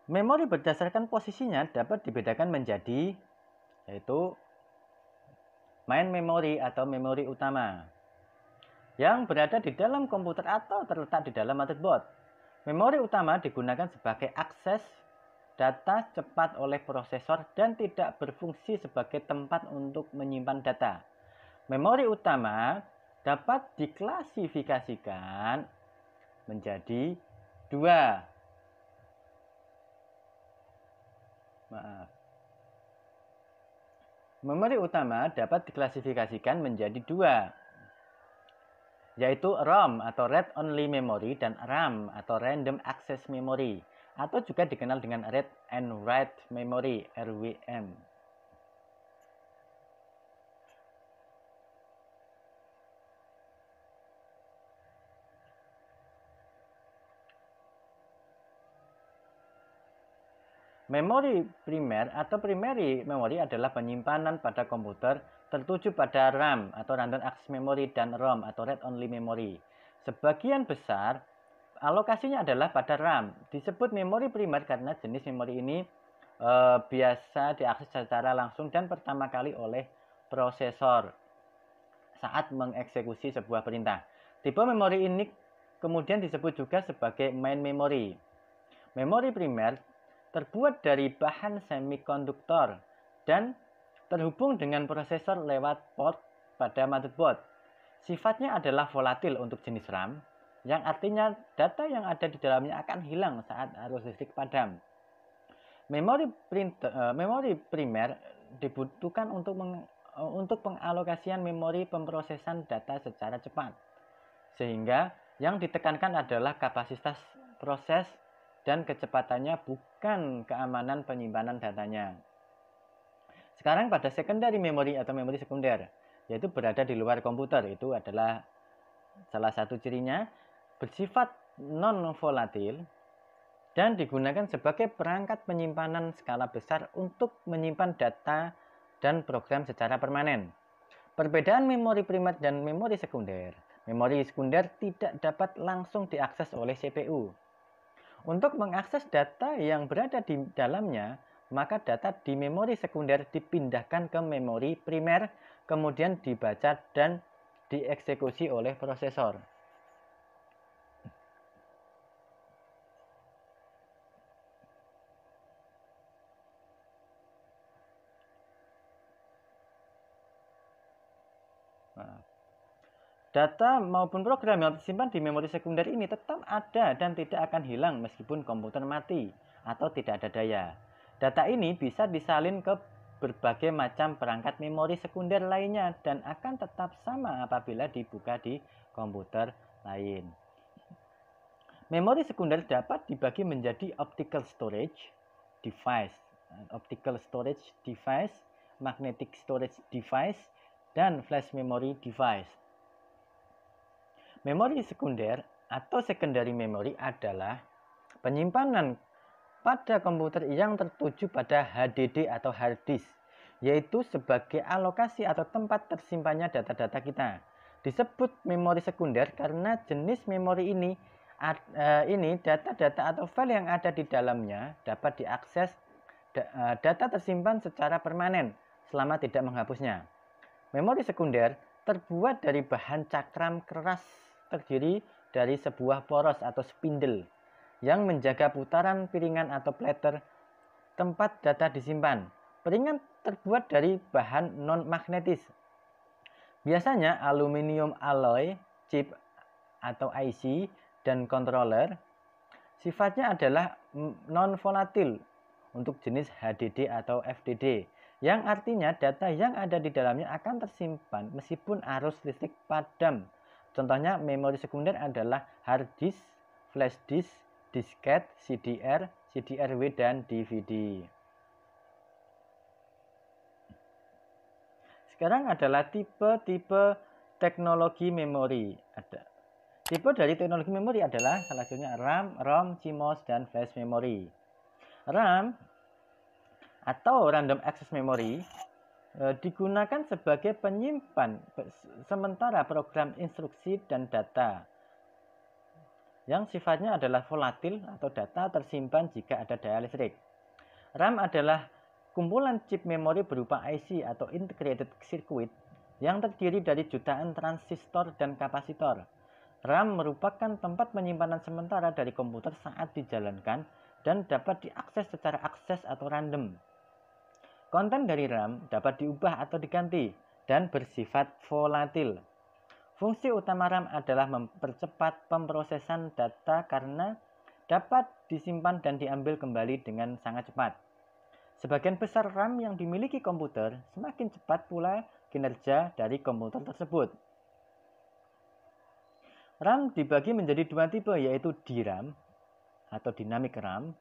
Memori berdasarkan posisinya dapat dibedakan menjadi yaitu main memori atau memori utama yang berada di dalam komputer atau terletak di dalam motherboard. Memori utama digunakan sebagai akses data cepat oleh prosesor dan tidak berfungsi sebagai tempat untuk menyimpan data. Memori utama dapat diklasifikasikan menjadi dua, Maaf. Memori utama dapat diklasifikasikan menjadi dua, yaitu ROM atau Read Only Memory dan RAM atau Random Access Memory atau juga dikenal dengan Read and Write Memory (RWM). Memori primer atau primary memory adalah penyimpanan pada komputer tertuju pada RAM atau random access memory dan ROM atau read only memory. Sebagian besar alokasinya adalah pada RAM. Disebut memori primer karena jenis memori ini e, biasa diakses secara langsung dan pertama kali oleh prosesor saat mengeksekusi sebuah perintah. Tipe memori ini kemudian disebut juga sebagai main memory. Memori primer terbuat dari bahan semikonduktor dan terhubung dengan prosesor lewat port pada motherboard. Sifatnya adalah volatil untuk jenis RAM, yang artinya data yang ada di dalamnya akan hilang saat arus listrik padam. Memori, print, uh, memori primer dibutuhkan untuk meng, uh, untuk pengalokasian memori pemrosesan data secara cepat. Sehingga yang ditekankan adalah kapasitas proses dan kecepatannya bukan keamanan penyimpanan datanya. Sekarang pada secondary memory atau memori sekunder, yaitu berada di luar komputer, itu adalah salah satu cirinya bersifat non volatil dan digunakan sebagai perangkat penyimpanan skala besar untuk menyimpan data dan program secara permanen. Perbedaan memori primer dan memori sekunder. Memori sekunder tidak dapat langsung diakses oleh CPU. Untuk mengakses data yang berada di dalamnya, maka data di memori sekunder dipindahkan ke memori primer, kemudian dibaca dan dieksekusi oleh prosesor. Data maupun program yang tersimpan di memori sekunder ini tetap ada dan tidak akan hilang meskipun komputer mati atau tidak ada daya. Data ini bisa disalin ke berbagai macam perangkat memori sekunder lainnya dan akan tetap sama apabila dibuka di komputer lain. Memori sekunder dapat dibagi menjadi optical storage device, optical storage device, magnetic storage device, dan flash memory device. Memori sekunder atau secondary memory adalah penyimpanan pada komputer yang tertuju pada HDD atau hard disk, yaitu sebagai alokasi atau tempat tersimpannya data-data kita. Disebut memori sekunder karena jenis memori ini eh, ini data-data atau file yang ada di dalamnya dapat diakses eh, data tersimpan secara permanen selama tidak menghapusnya. Memori sekunder terbuat dari bahan cakram keras terdiri dari sebuah poros atau spindle yang menjaga putaran piringan atau platter tempat data disimpan. Piringan terbuat dari bahan non-magnetis. Biasanya aluminium alloy, chip atau IC, dan controller. Sifatnya adalah non-volatil untuk jenis HDD atau FDD, yang artinya data yang ada di dalamnya akan tersimpan meskipun arus listrik padam Contohnya memori sekunder adalah hard disk, flash disk, disket, CDR, CDRW, dan DVD. Sekarang adalah tipe-tipe teknologi memori. Ada tipe dari teknologi memori adalah salah satunya RAM, ROM, CMOS, dan flash memory. RAM atau random access memory E, digunakan sebagai penyimpan sementara program instruksi dan data yang sifatnya adalah volatil atau data tersimpan jika ada daya listrik. RAM adalah kumpulan chip memori berupa IC atau integrated circuit yang terdiri dari jutaan transistor dan kapasitor. RAM merupakan tempat penyimpanan sementara dari komputer saat dijalankan dan dapat diakses secara akses atau random. Konten dari RAM dapat diubah atau diganti dan bersifat volatil. Fungsi utama RAM adalah mempercepat pemrosesan data karena dapat disimpan dan diambil kembali dengan sangat cepat. Sebagian besar RAM yang dimiliki komputer, semakin cepat pula kinerja dari komputer tersebut. RAM dibagi menjadi dua tipe yaitu DRAM atau dynamic RAM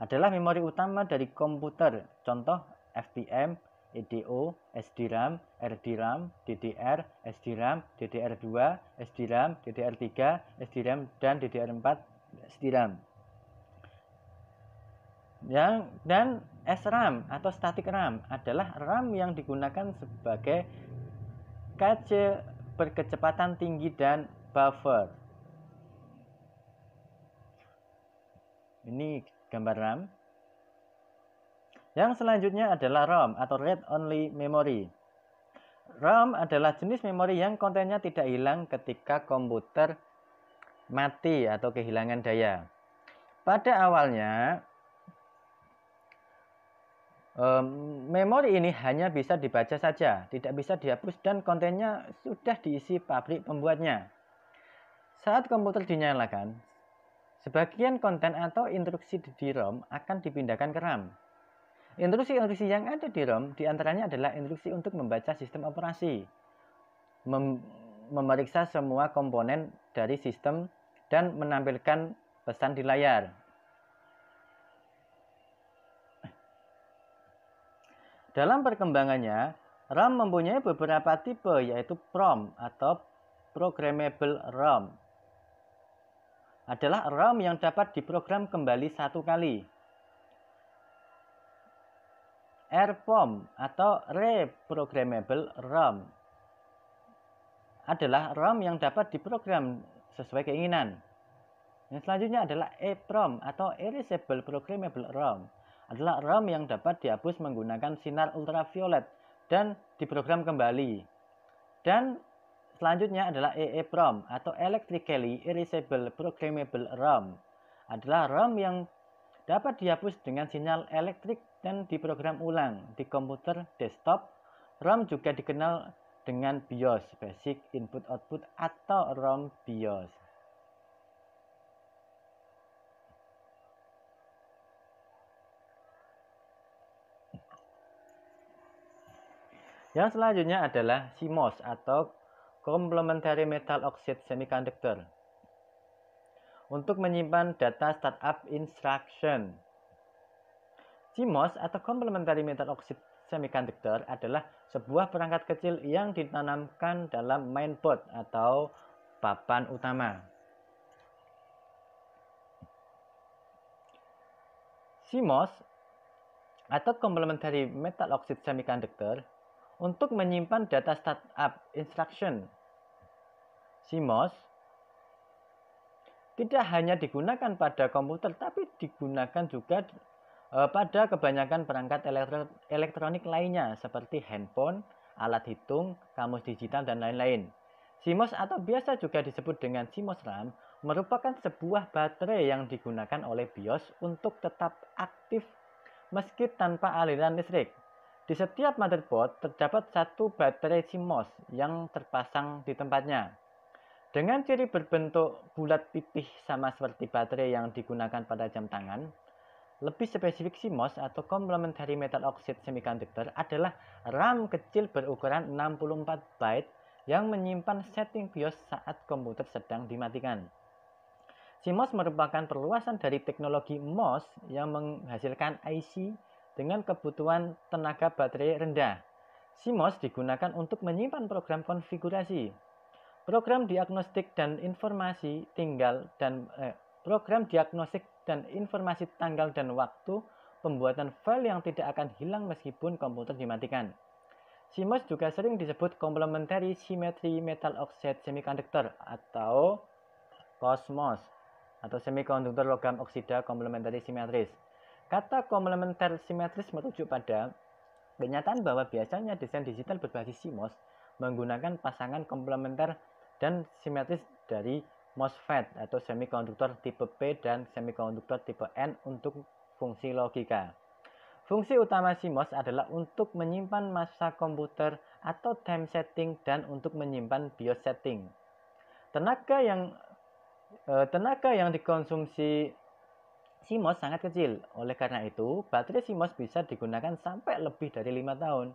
adalah memori utama dari komputer, contoh FPM, EDO, SDRAM, RDRAM, DDR, SDRAM, DDR2, SDRAM, DDR3, SDRAM, dan DDR4 SDRAM. Yang, dan SRAM atau static RAM adalah RAM yang digunakan sebagai kaca berkecepatan tinggi dan buffer. Ini gambar RAM. Yang selanjutnya adalah ROM atau Read Only Memory. ROM adalah jenis memori yang kontennya tidak hilang ketika komputer mati atau kehilangan daya. Pada awalnya, memori ini hanya bisa dibaca saja, tidak bisa dihapus dan kontennya sudah diisi pabrik pembuatnya. Saat komputer dinyalakan, sebagian konten atau instruksi di ROM akan dipindahkan ke RAM Instruksi-instruksi yang ada di ROM diantaranya adalah instruksi untuk membaca sistem operasi, mem memeriksa semua komponen dari sistem, dan menampilkan pesan di layar. Dalam perkembangannya, ROM mempunyai beberapa tipe yaitu PROM atau Programmable ROM. Adalah ROM yang dapat diprogram kembali satu kali RPOM atau Reprogrammable ROM adalah ROM yang dapat diprogram sesuai keinginan. Yang selanjutnya adalah EPROM atau Erasable Programmable ROM adalah ROM yang dapat dihapus menggunakan sinar ultraviolet dan diprogram kembali. Dan selanjutnya adalah EEPROM atau Electrically Erasable Programmable ROM adalah ROM yang dapat dihapus dengan sinyal elektrik dan diprogram ulang di komputer desktop. ROM juga dikenal dengan BIOS (Basic Input Output) atau ROM BIOS. Yang selanjutnya adalah CMOS atau Complementary Metal Oxide Semiconductor untuk menyimpan data startup instruction CMOS atau Complementary Metal Oxide Semiconductor adalah sebuah perangkat kecil yang ditanamkan dalam mainboard atau papan utama. CMOS atau Complementary Metal Oxide Semiconductor untuk menyimpan data startup instruction. CMOS tidak hanya digunakan pada komputer tapi digunakan juga Eh, pada kebanyakan perangkat elektro elektronik lainnya seperti handphone, alat hitung, kamus digital, dan lain-lain. CMOS atau biasa juga disebut dengan CMOS RAM merupakan sebuah baterai yang digunakan oleh BIOS untuk tetap aktif meski tanpa aliran listrik. Di setiap motherboard terdapat satu baterai CMOS yang terpasang di tempatnya. Dengan ciri berbentuk bulat pipih sama seperti baterai yang digunakan pada jam tangan, lebih spesifik CMOS atau Complementary Metal Oxide Semiconductor adalah RAM kecil berukuran 64 byte yang menyimpan setting BIOS saat komputer sedang dimatikan. CMOS merupakan perluasan dari teknologi MOS yang menghasilkan IC dengan kebutuhan tenaga baterai rendah. CMOS digunakan untuk menyimpan program konfigurasi. Program diagnostik dan informasi tinggal dan eh, program diagnostik dan informasi tanggal dan waktu pembuatan file yang tidak akan hilang meskipun komputer dimatikan. CMOS juga sering disebut Complementary Symmetry Metal Oxide Semiconductor atau COSMOS atau Semiconductor logam oksida Complementary simetris. Kata Complementary Symmetris merujuk pada kenyataan bahwa biasanya desain digital berbasis CMOS menggunakan pasangan komplementer dan simetris dari MOSFET atau semikonduktor tipe P dan semikonduktor tipe N untuk fungsi logika. Fungsi utama CMOS adalah untuk menyimpan massa komputer atau time setting dan untuk menyimpan BIOS setting. Tenaga yang eh, tenaga yang dikonsumsi CMOS sangat kecil. Oleh karena itu, baterai CMOS bisa digunakan sampai lebih dari 5 tahun.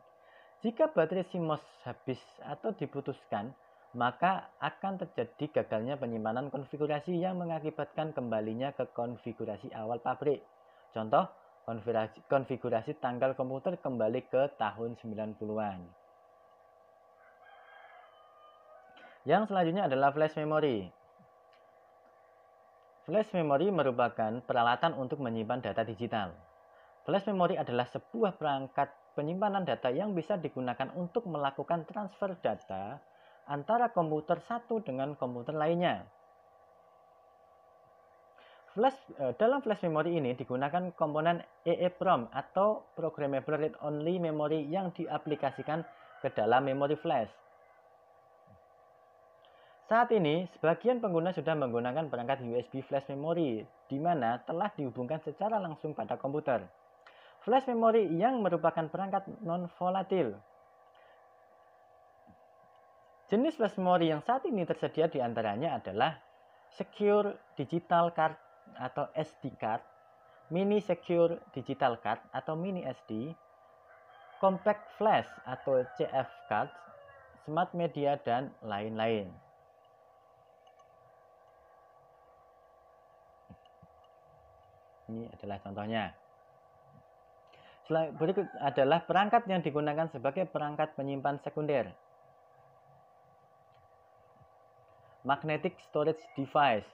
Jika baterai CMOS habis atau diputuskan, maka akan terjadi gagalnya penyimpanan konfigurasi yang mengakibatkan kembalinya ke konfigurasi awal pabrik. Contoh, konfigurasi, konfigurasi tanggal komputer kembali ke tahun 90-an. Yang selanjutnya adalah flash memory. Flash memory merupakan peralatan untuk menyimpan data digital. Flash memory adalah sebuah perangkat penyimpanan data yang bisa digunakan untuk melakukan transfer data antara komputer satu dengan komputer lainnya. Flash, eh, dalam flash memory ini digunakan komponen EEPROM atau Programmable Read Only Memory yang diaplikasikan ke dalam memory flash. Saat ini, sebagian pengguna sudah menggunakan perangkat USB flash memory, di mana telah dihubungkan secara langsung pada komputer. Flash memory yang merupakan perangkat non-volatil Jenis flash memory yang saat ini tersedia diantaranya adalah Secure Digital Card atau SD Card, Mini Secure Digital Card atau Mini SD, Compact Flash atau CF Card, Smart Media, dan lain-lain. Ini adalah contohnya. Berikut adalah perangkat yang digunakan sebagai perangkat penyimpan sekunder magnetic storage device.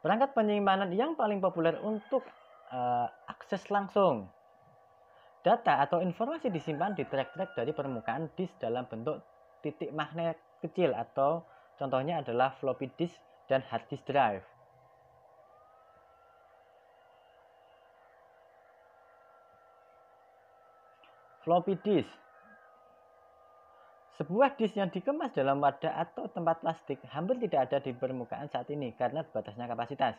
Perangkat penyimpanan yang paling populer untuk uh, akses langsung. Data atau informasi disimpan di track-track dari permukaan disk dalam bentuk titik magnet kecil atau contohnya adalah floppy disk dan hard disk drive. Floppy disk sebuah disk yang dikemas dalam wadah atau tempat plastik hampir tidak ada di permukaan saat ini karena batasnya kapasitas.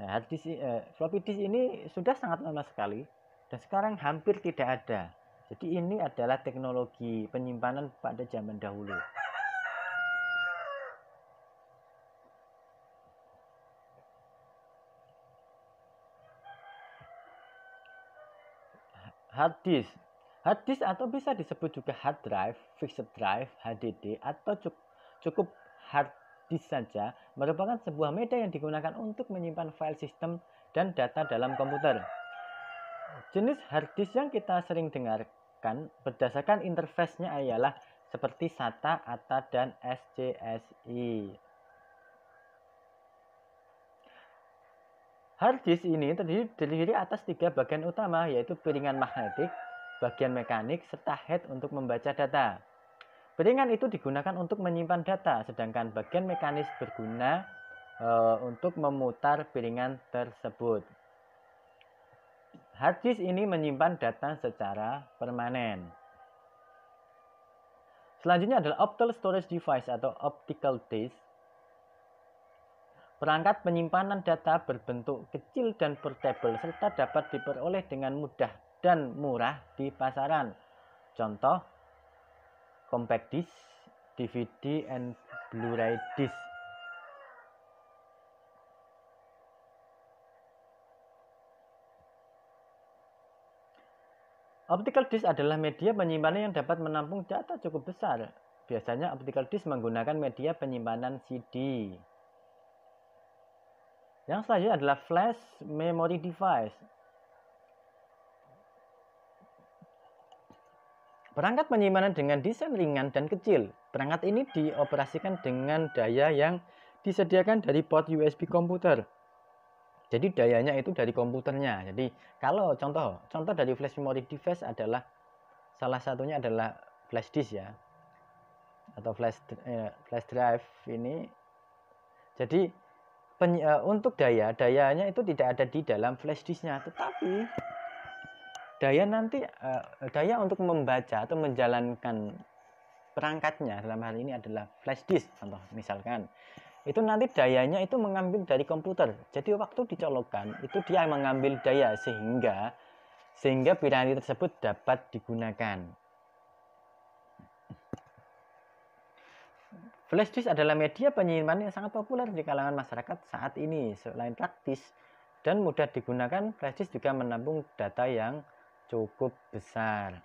Nah, hard disk, eh, floppy disk ini sudah sangat lama sekali dan sekarang hampir tidak ada. Jadi ini adalah teknologi penyimpanan pada zaman dahulu. Hard disk Hard disk atau bisa disebut juga hard drive, fixed drive, HDD atau cukup hard disk saja merupakan sebuah media yang digunakan untuk menyimpan file sistem dan data dalam komputer. Jenis hard disk yang kita sering dengarkan berdasarkan interface-nya ialah seperti SATA, ATA, dan SCSI. Hard disk ini terdiri, terdiri atas tiga bagian utama yaitu piringan magnetik, bagian mekanik, serta head untuk membaca data. Beringan itu digunakan untuk menyimpan data, sedangkan bagian mekanis berguna e, untuk memutar piringan tersebut. Hard disk ini menyimpan data secara permanen. Selanjutnya adalah optical storage device atau optical disk. Perangkat penyimpanan data berbentuk kecil dan portable serta dapat diperoleh dengan mudah dan murah di pasaran. Contoh, compact disc, DVD, and Blu-ray disc. Optical disk adalah media penyimpanan yang dapat menampung data cukup besar. Biasanya optical disk menggunakan media penyimpanan CD. Yang selanjutnya adalah flash memory device Perangkat penyimpanan dengan desain ringan dan kecil. Perangkat ini dioperasikan dengan daya yang disediakan dari port USB komputer. Jadi dayanya itu dari komputernya. Jadi kalau contoh, contoh dari flash memory device adalah salah satunya adalah flash disk ya atau flash eh, flash drive ini. Jadi pen, eh, untuk daya, dayanya itu tidak ada di dalam flash disknya, tetapi daya nanti uh, daya untuk membaca atau menjalankan perangkatnya dalam hal ini adalah flash disk contoh misalkan itu nanti dayanya itu mengambil dari komputer jadi waktu dicolokkan itu dia mengambil daya sehingga sehingga piranti tersebut dapat digunakan flash disk adalah media penyimpanan yang sangat populer di kalangan masyarakat saat ini selain praktis dan mudah digunakan flash disk juga menampung data yang cukup besar.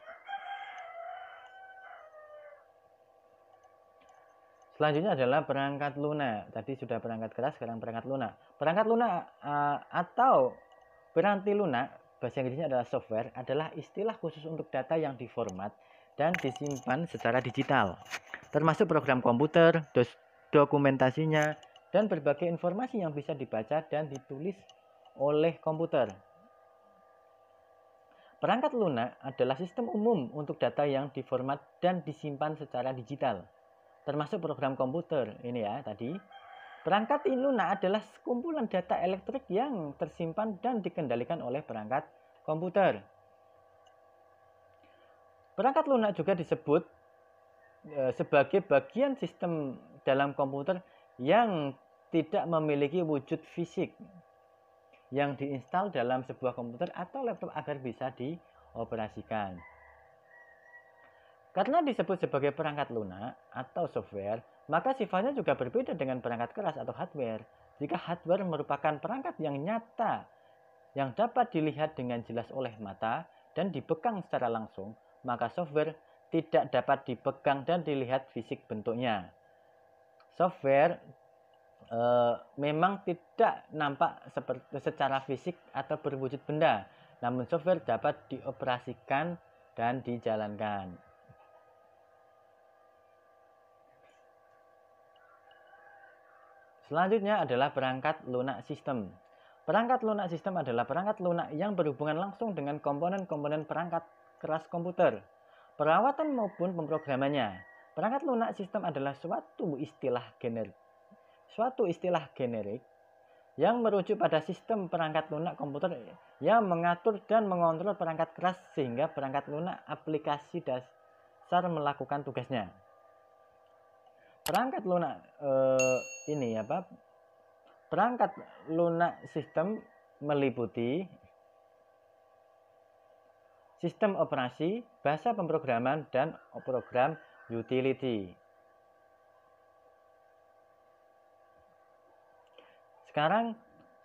Selanjutnya adalah perangkat lunak. Tadi sudah perangkat keras, sekarang perangkat lunak. Perangkat lunak uh, atau peranti lunak, bahasa Inggrisnya adalah software, adalah istilah khusus untuk data yang diformat dan disimpan secara digital, termasuk program komputer, dos dokumentasinya, dan berbagai informasi yang bisa dibaca dan ditulis oleh komputer. Perangkat lunak adalah sistem umum untuk data yang diformat dan disimpan secara digital, termasuk program komputer ini ya tadi. Perangkat lunak adalah sekumpulan data elektrik yang tersimpan dan dikendalikan oleh perangkat komputer. Perangkat lunak juga disebut e, sebagai bagian sistem dalam komputer yang tidak memiliki wujud fisik yang diinstal dalam sebuah komputer atau laptop agar bisa dioperasikan. Karena disebut sebagai perangkat lunak atau software, maka sifatnya juga berbeda dengan perangkat keras atau hardware. Jika hardware merupakan perangkat yang nyata, yang dapat dilihat dengan jelas oleh mata dan dipegang secara langsung, maka software tidak dapat dipegang dan dilihat fisik bentuknya. Software e, memang tidak nampak seperti secara fisik atau berwujud benda, namun software dapat dioperasikan dan dijalankan. Selanjutnya adalah perangkat lunak sistem. Perangkat lunak sistem adalah perangkat lunak yang berhubungan langsung dengan komponen-komponen perangkat keras komputer, perawatan maupun pemrogramannya. Perangkat lunak sistem adalah suatu istilah generik suatu istilah generik yang merujuk pada sistem perangkat lunak komputer yang mengatur dan mengontrol perangkat keras sehingga perangkat lunak aplikasi dasar melakukan tugasnya. Perangkat lunak eh, ini apa? Perangkat lunak sistem meliputi sistem operasi, bahasa pemrograman, dan program utility. Sekarang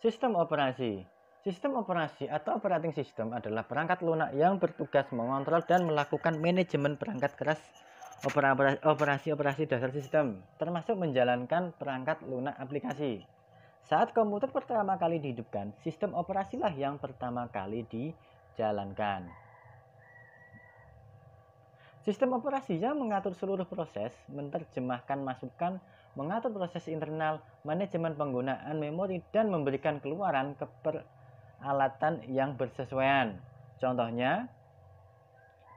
sistem operasi. Sistem operasi atau operating system adalah perangkat lunak yang bertugas mengontrol dan melakukan manajemen perangkat keras operasi-operasi dasar sistem, termasuk menjalankan perangkat lunak aplikasi. Saat komputer pertama kali dihidupkan, sistem operasilah yang pertama kali dijalankan. Sistem operasi yang mengatur seluruh proses, menerjemahkan masukan, mengatur proses internal, manajemen penggunaan memori, dan memberikan keluaran ke peralatan yang bersesuaian. Contohnya,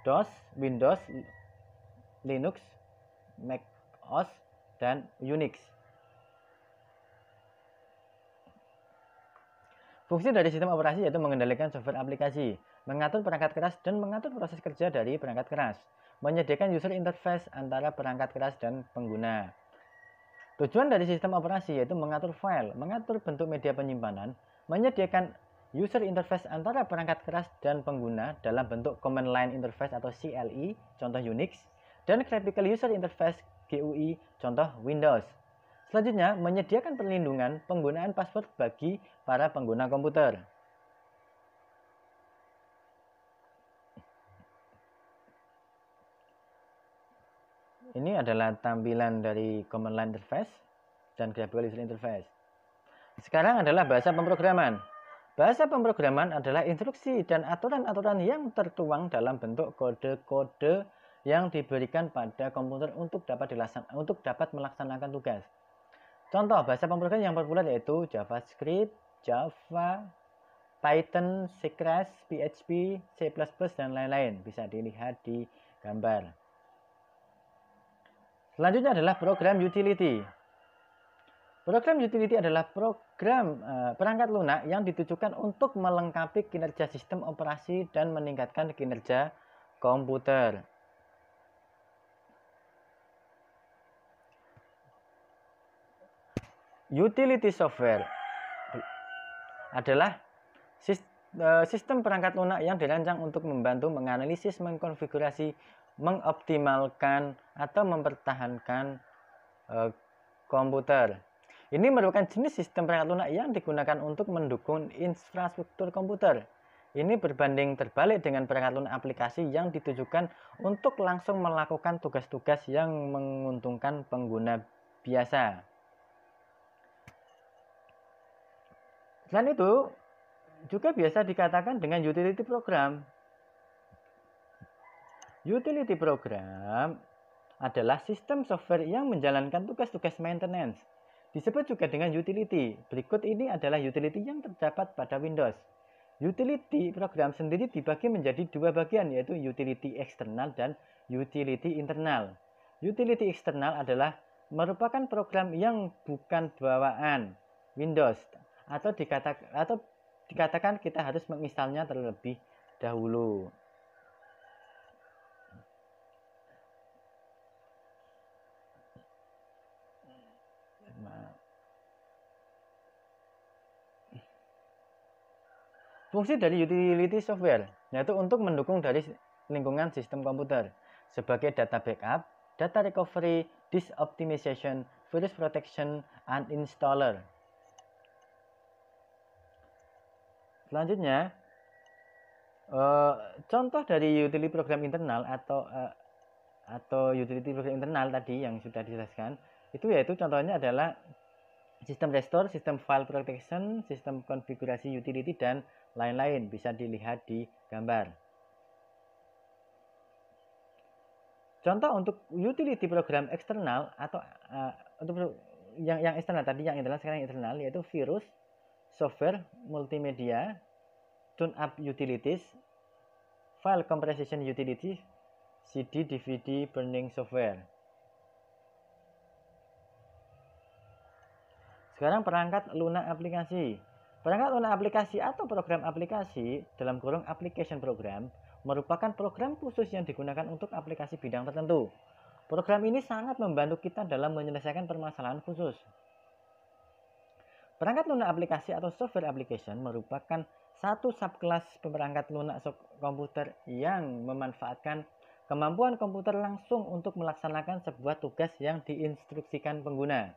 DOS, Windows, Linux, Mac OS, dan Unix. Fungsi dari sistem operasi yaitu mengendalikan software aplikasi, mengatur perangkat keras, dan mengatur proses kerja dari perangkat keras, menyediakan user interface antara perangkat keras dan pengguna, Tujuan dari sistem operasi yaitu mengatur file, mengatur bentuk media penyimpanan, menyediakan user interface antara perangkat keras dan pengguna dalam bentuk command line interface atau CLI, e, contoh Unix, dan graphical user interface GUI, contoh Windows. Selanjutnya, menyediakan perlindungan penggunaan password bagi para pengguna komputer. Ini adalah tampilan dari command line interface dan graphical user interface. Sekarang adalah bahasa pemrograman. Bahasa pemrograman adalah instruksi dan aturan-aturan yang tertuang dalam bentuk kode-kode yang diberikan pada komputer untuk dapat dilaksanakan untuk dapat melaksanakan tugas. Contoh bahasa pemrograman yang populer yaitu JavaScript, Java, Python, C++, PHP, C++ dan lain-lain bisa dilihat di gambar. Selanjutnya adalah program utility. Program utility adalah program uh, perangkat lunak yang ditujukan untuk melengkapi kinerja sistem operasi dan meningkatkan kinerja komputer. Utility software adalah eh, sistem perangkat lunak yang dirancang untuk membantu menganalisis, mengkonfigurasi, mengoptimalkan atau mempertahankan e, komputer. Ini merupakan jenis sistem perangkat lunak yang digunakan untuk mendukung infrastruktur komputer. Ini berbanding terbalik dengan perangkat lunak aplikasi yang ditujukan untuk langsung melakukan tugas-tugas yang menguntungkan pengguna biasa. Selain itu, juga biasa dikatakan dengan utility program. Utility program adalah sistem software yang menjalankan tugas-tugas maintenance. Disebut juga dengan utility. Berikut ini adalah utility yang terdapat pada Windows. Utility program sendiri dibagi menjadi dua bagian yaitu utility eksternal dan utility internal. Utility eksternal adalah merupakan program yang bukan bawaan Windows atau dikatakan atau dikatakan kita harus menginstalnya terlebih dahulu. Fungsi dari utility software yaitu untuk mendukung dari lingkungan sistem komputer sebagai data backup, data recovery, disk optimization, virus protection, and installer. Selanjutnya, eh, contoh dari utility program internal atau eh, atau utility program internal tadi yang sudah dijelaskan itu yaitu contohnya adalah sistem restore, sistem file protection, sistem konfigurasi utility dan lain-lain bisa dilihat di gambar. Contoh untuk utility program eksternal atau uh, untuk yang yang eksternal tadi yang internal sekarang yang internal yaitu virus, software, multimedia, tune up utilities, file compression utilities, CD, DVD, burning software. Sekarang perangkat lunak aplikasi. Perangkat lunak aplikasi atau program aplikasi dalam kurung application program merupakan program khusus yang digunakan untuk aplikasi bidang tertentu. Program ini sangat membantu kita dalam menyelesaikan permasalahan khusus. Perangkat lunak aplikasi atau software application merupakan satu subkelas perangkat lunak komputer yang memanfaatkan kemampuan komputer langsung untuk melaksanakan sebuah tugas yang diinstruksikan pengguna.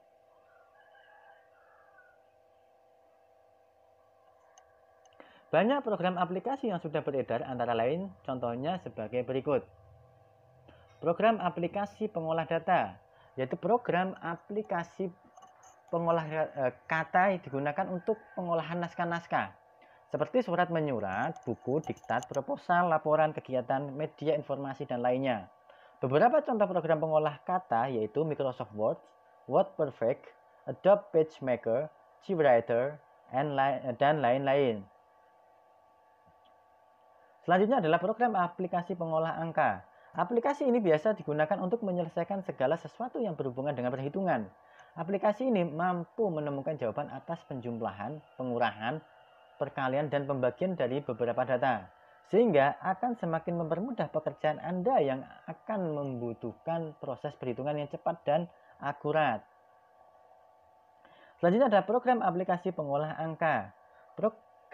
Banyak program aplikasi yang sudah beredar antara lain contohnya sebagai berikut. Program aplikasi pengolah data, yaitu program aplikasi pengolah eh, kata yang digunakan untuk pengolahan naskah-naskah seperti surat menyurat, buku, diktat, proposal, laporan, kegiatan, media informasi, dan lainnya. Beberapa contoh program pengolah kata yaitu Microsoft Word, WordPerfect, Adobe PageMaker, GWriter, dan lain-lain. Selanjutnya adalah program aplikasi pengolah angka. Aplikasi ini biasa digunakan untuk menyelesaikan segala sesuatu yang berhubungan dengan perhitungan. Aplikasi ini mampu menemukan jawaban atas penjumlahan, pengurahan, perkalian, dan pembagian dari beberapa data, sehingga akan semakin mempermudah pekerjaan Anda yang akan membutuhkan proses perhitungan yang cepat dan akurat. Selanjutnya ada program aplikasi pengolah angka.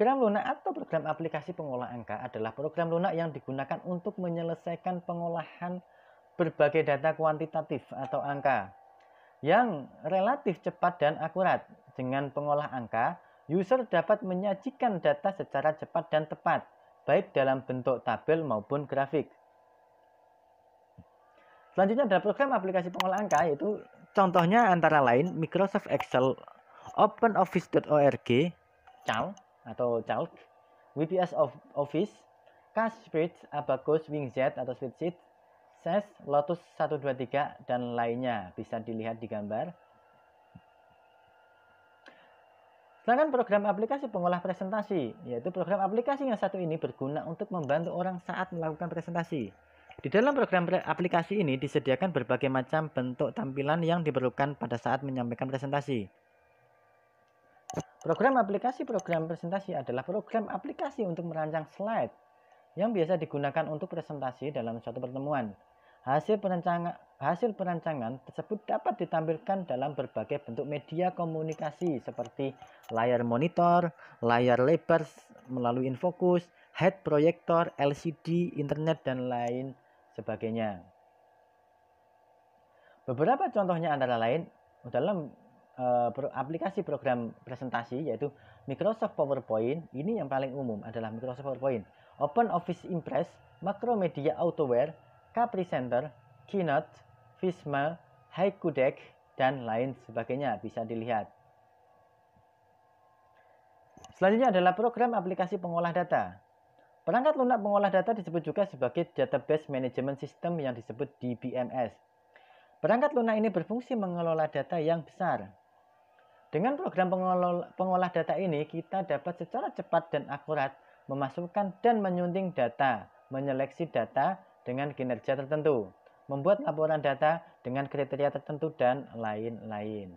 Program lunak atau program aplikasi pengolah angka adalah program lunak yang digunakan untuk menyelesaikan pengolahan berbagai data kuantitatif atau angka yang relatif cepat dan akurat. Dengan pengolah angka, user dapat menyajikan data secara cepat dan tepat, baik dalam bentuk tabel maupun grafik. Selanjutnya ada program aplikasi pengolah angka yaitu contohnya antara lain Microsoft Excel, OpenOffice.org, Cal, atau calc, WPS of Office, Cash Spread, Abacus, Wingjet atau Spreadsheet, SES, Lotus 123, dan lainnya. Bisa dilihat di gambar. Sedangkan program aplikasi pengolah presentasi, yaitu program aplikasi yang satu ini berguna untuk membantu orang saat melakukan presentasi. Di dalam program aplikasi ini disediakan berbagai macam bentuk tampilan yang diperlukan pada saat menyampaikan presentasi. Program aplikasi program presentasi adalah program aplikasi untuk merancang slide yang biasa digunakan untuk presentasi dalam suatu pertemuan. Hasil perancangan, hasil perancangan tersebut dapat ditampilkan dalam berbagai bentuk media komunikasi seperti layar monitor, layar lebar melalui infocus, head proyektor, LCD, internet, dan lain sebagainya. Beberapa contohnya antara lain dalam Eh, aplikasi program presentasi yaitu Microsoft PowerPoint. Ini yang paling umum adalah Microsoft PowerPoint. Open Office Impress, Macromedia Autoware, Capri-Center, Keynote, Visma, Haiku Deck, dan lain sebagainya bisa dilihat. Selanjutnya adalah program aplikasi pengolah data. Perangkat lunak pengolah data disebut juga sebagai Database Management System yang disebut DBMS. Perangkat lunak ini berfungsi mengelola data yang besar. Dengan program pengolah data ini, kita dapat secara cepat dan akurat memasukkan dan menyunting data, menyeleksi data dengan kinerja tertentu, membuat laporan data dengan kriteria tertentu, dan lain-lain.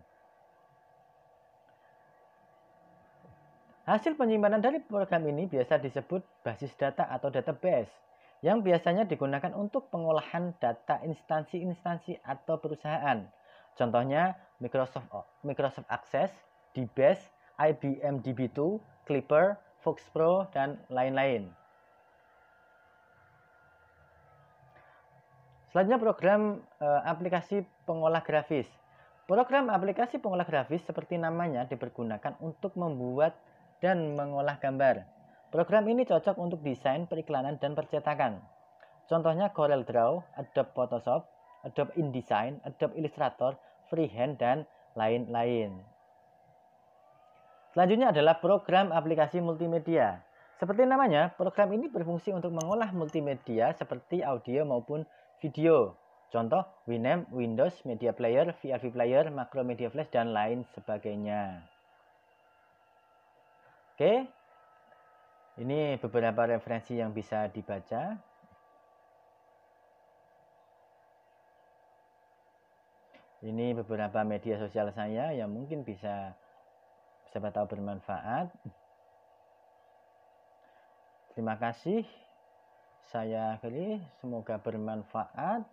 Hasil penyimpanan dari program ini biasa disebut basis data atau database, yang biasanya digunakan untuk pengolahan data instansi-instansi atau perusahaan Contohnya Microsoft Microsoft Access, DBase, IBM DB2, Clipper, Fox Pro dan lain-lain. Selanjutnya program e, aplikasi pengolah grafis. Program aplikasi pengolah grafis seperti namanya dipergunakan untuk membuat dan mengolah gambar. Program ini cocok untuk desain, periklanan, dan percetakan. Contohnya CorelDraw, Adobe Photoshop, Adobe InDesign, Adobe Illustrator, Freehand, dan lain-lain. Selanjutnya adalah program aplikasi multimedia. Seperti namanya, program ini berfungsi untuk mengolah multimedia seperti audio maupun video. Contoh, Winamp, Windows, Media Player, VRV Player, Macro Media Flash, dan lain sebagainya. Oke, ini beberapa referensi yang bisa dibaca. Ini beberapa media sosial saya yang mungkin bisa siapa tahu bermanfaat. Terima kasih. Saya akhiri, semoga bermanfaat.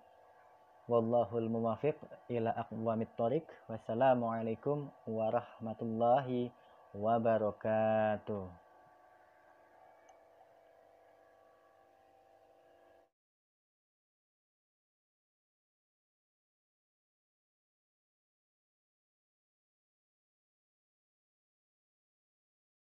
Wallahul muwafiq ila aqwamit thoriq. Wassalamualaikum warahmatullahi wabarakatuh.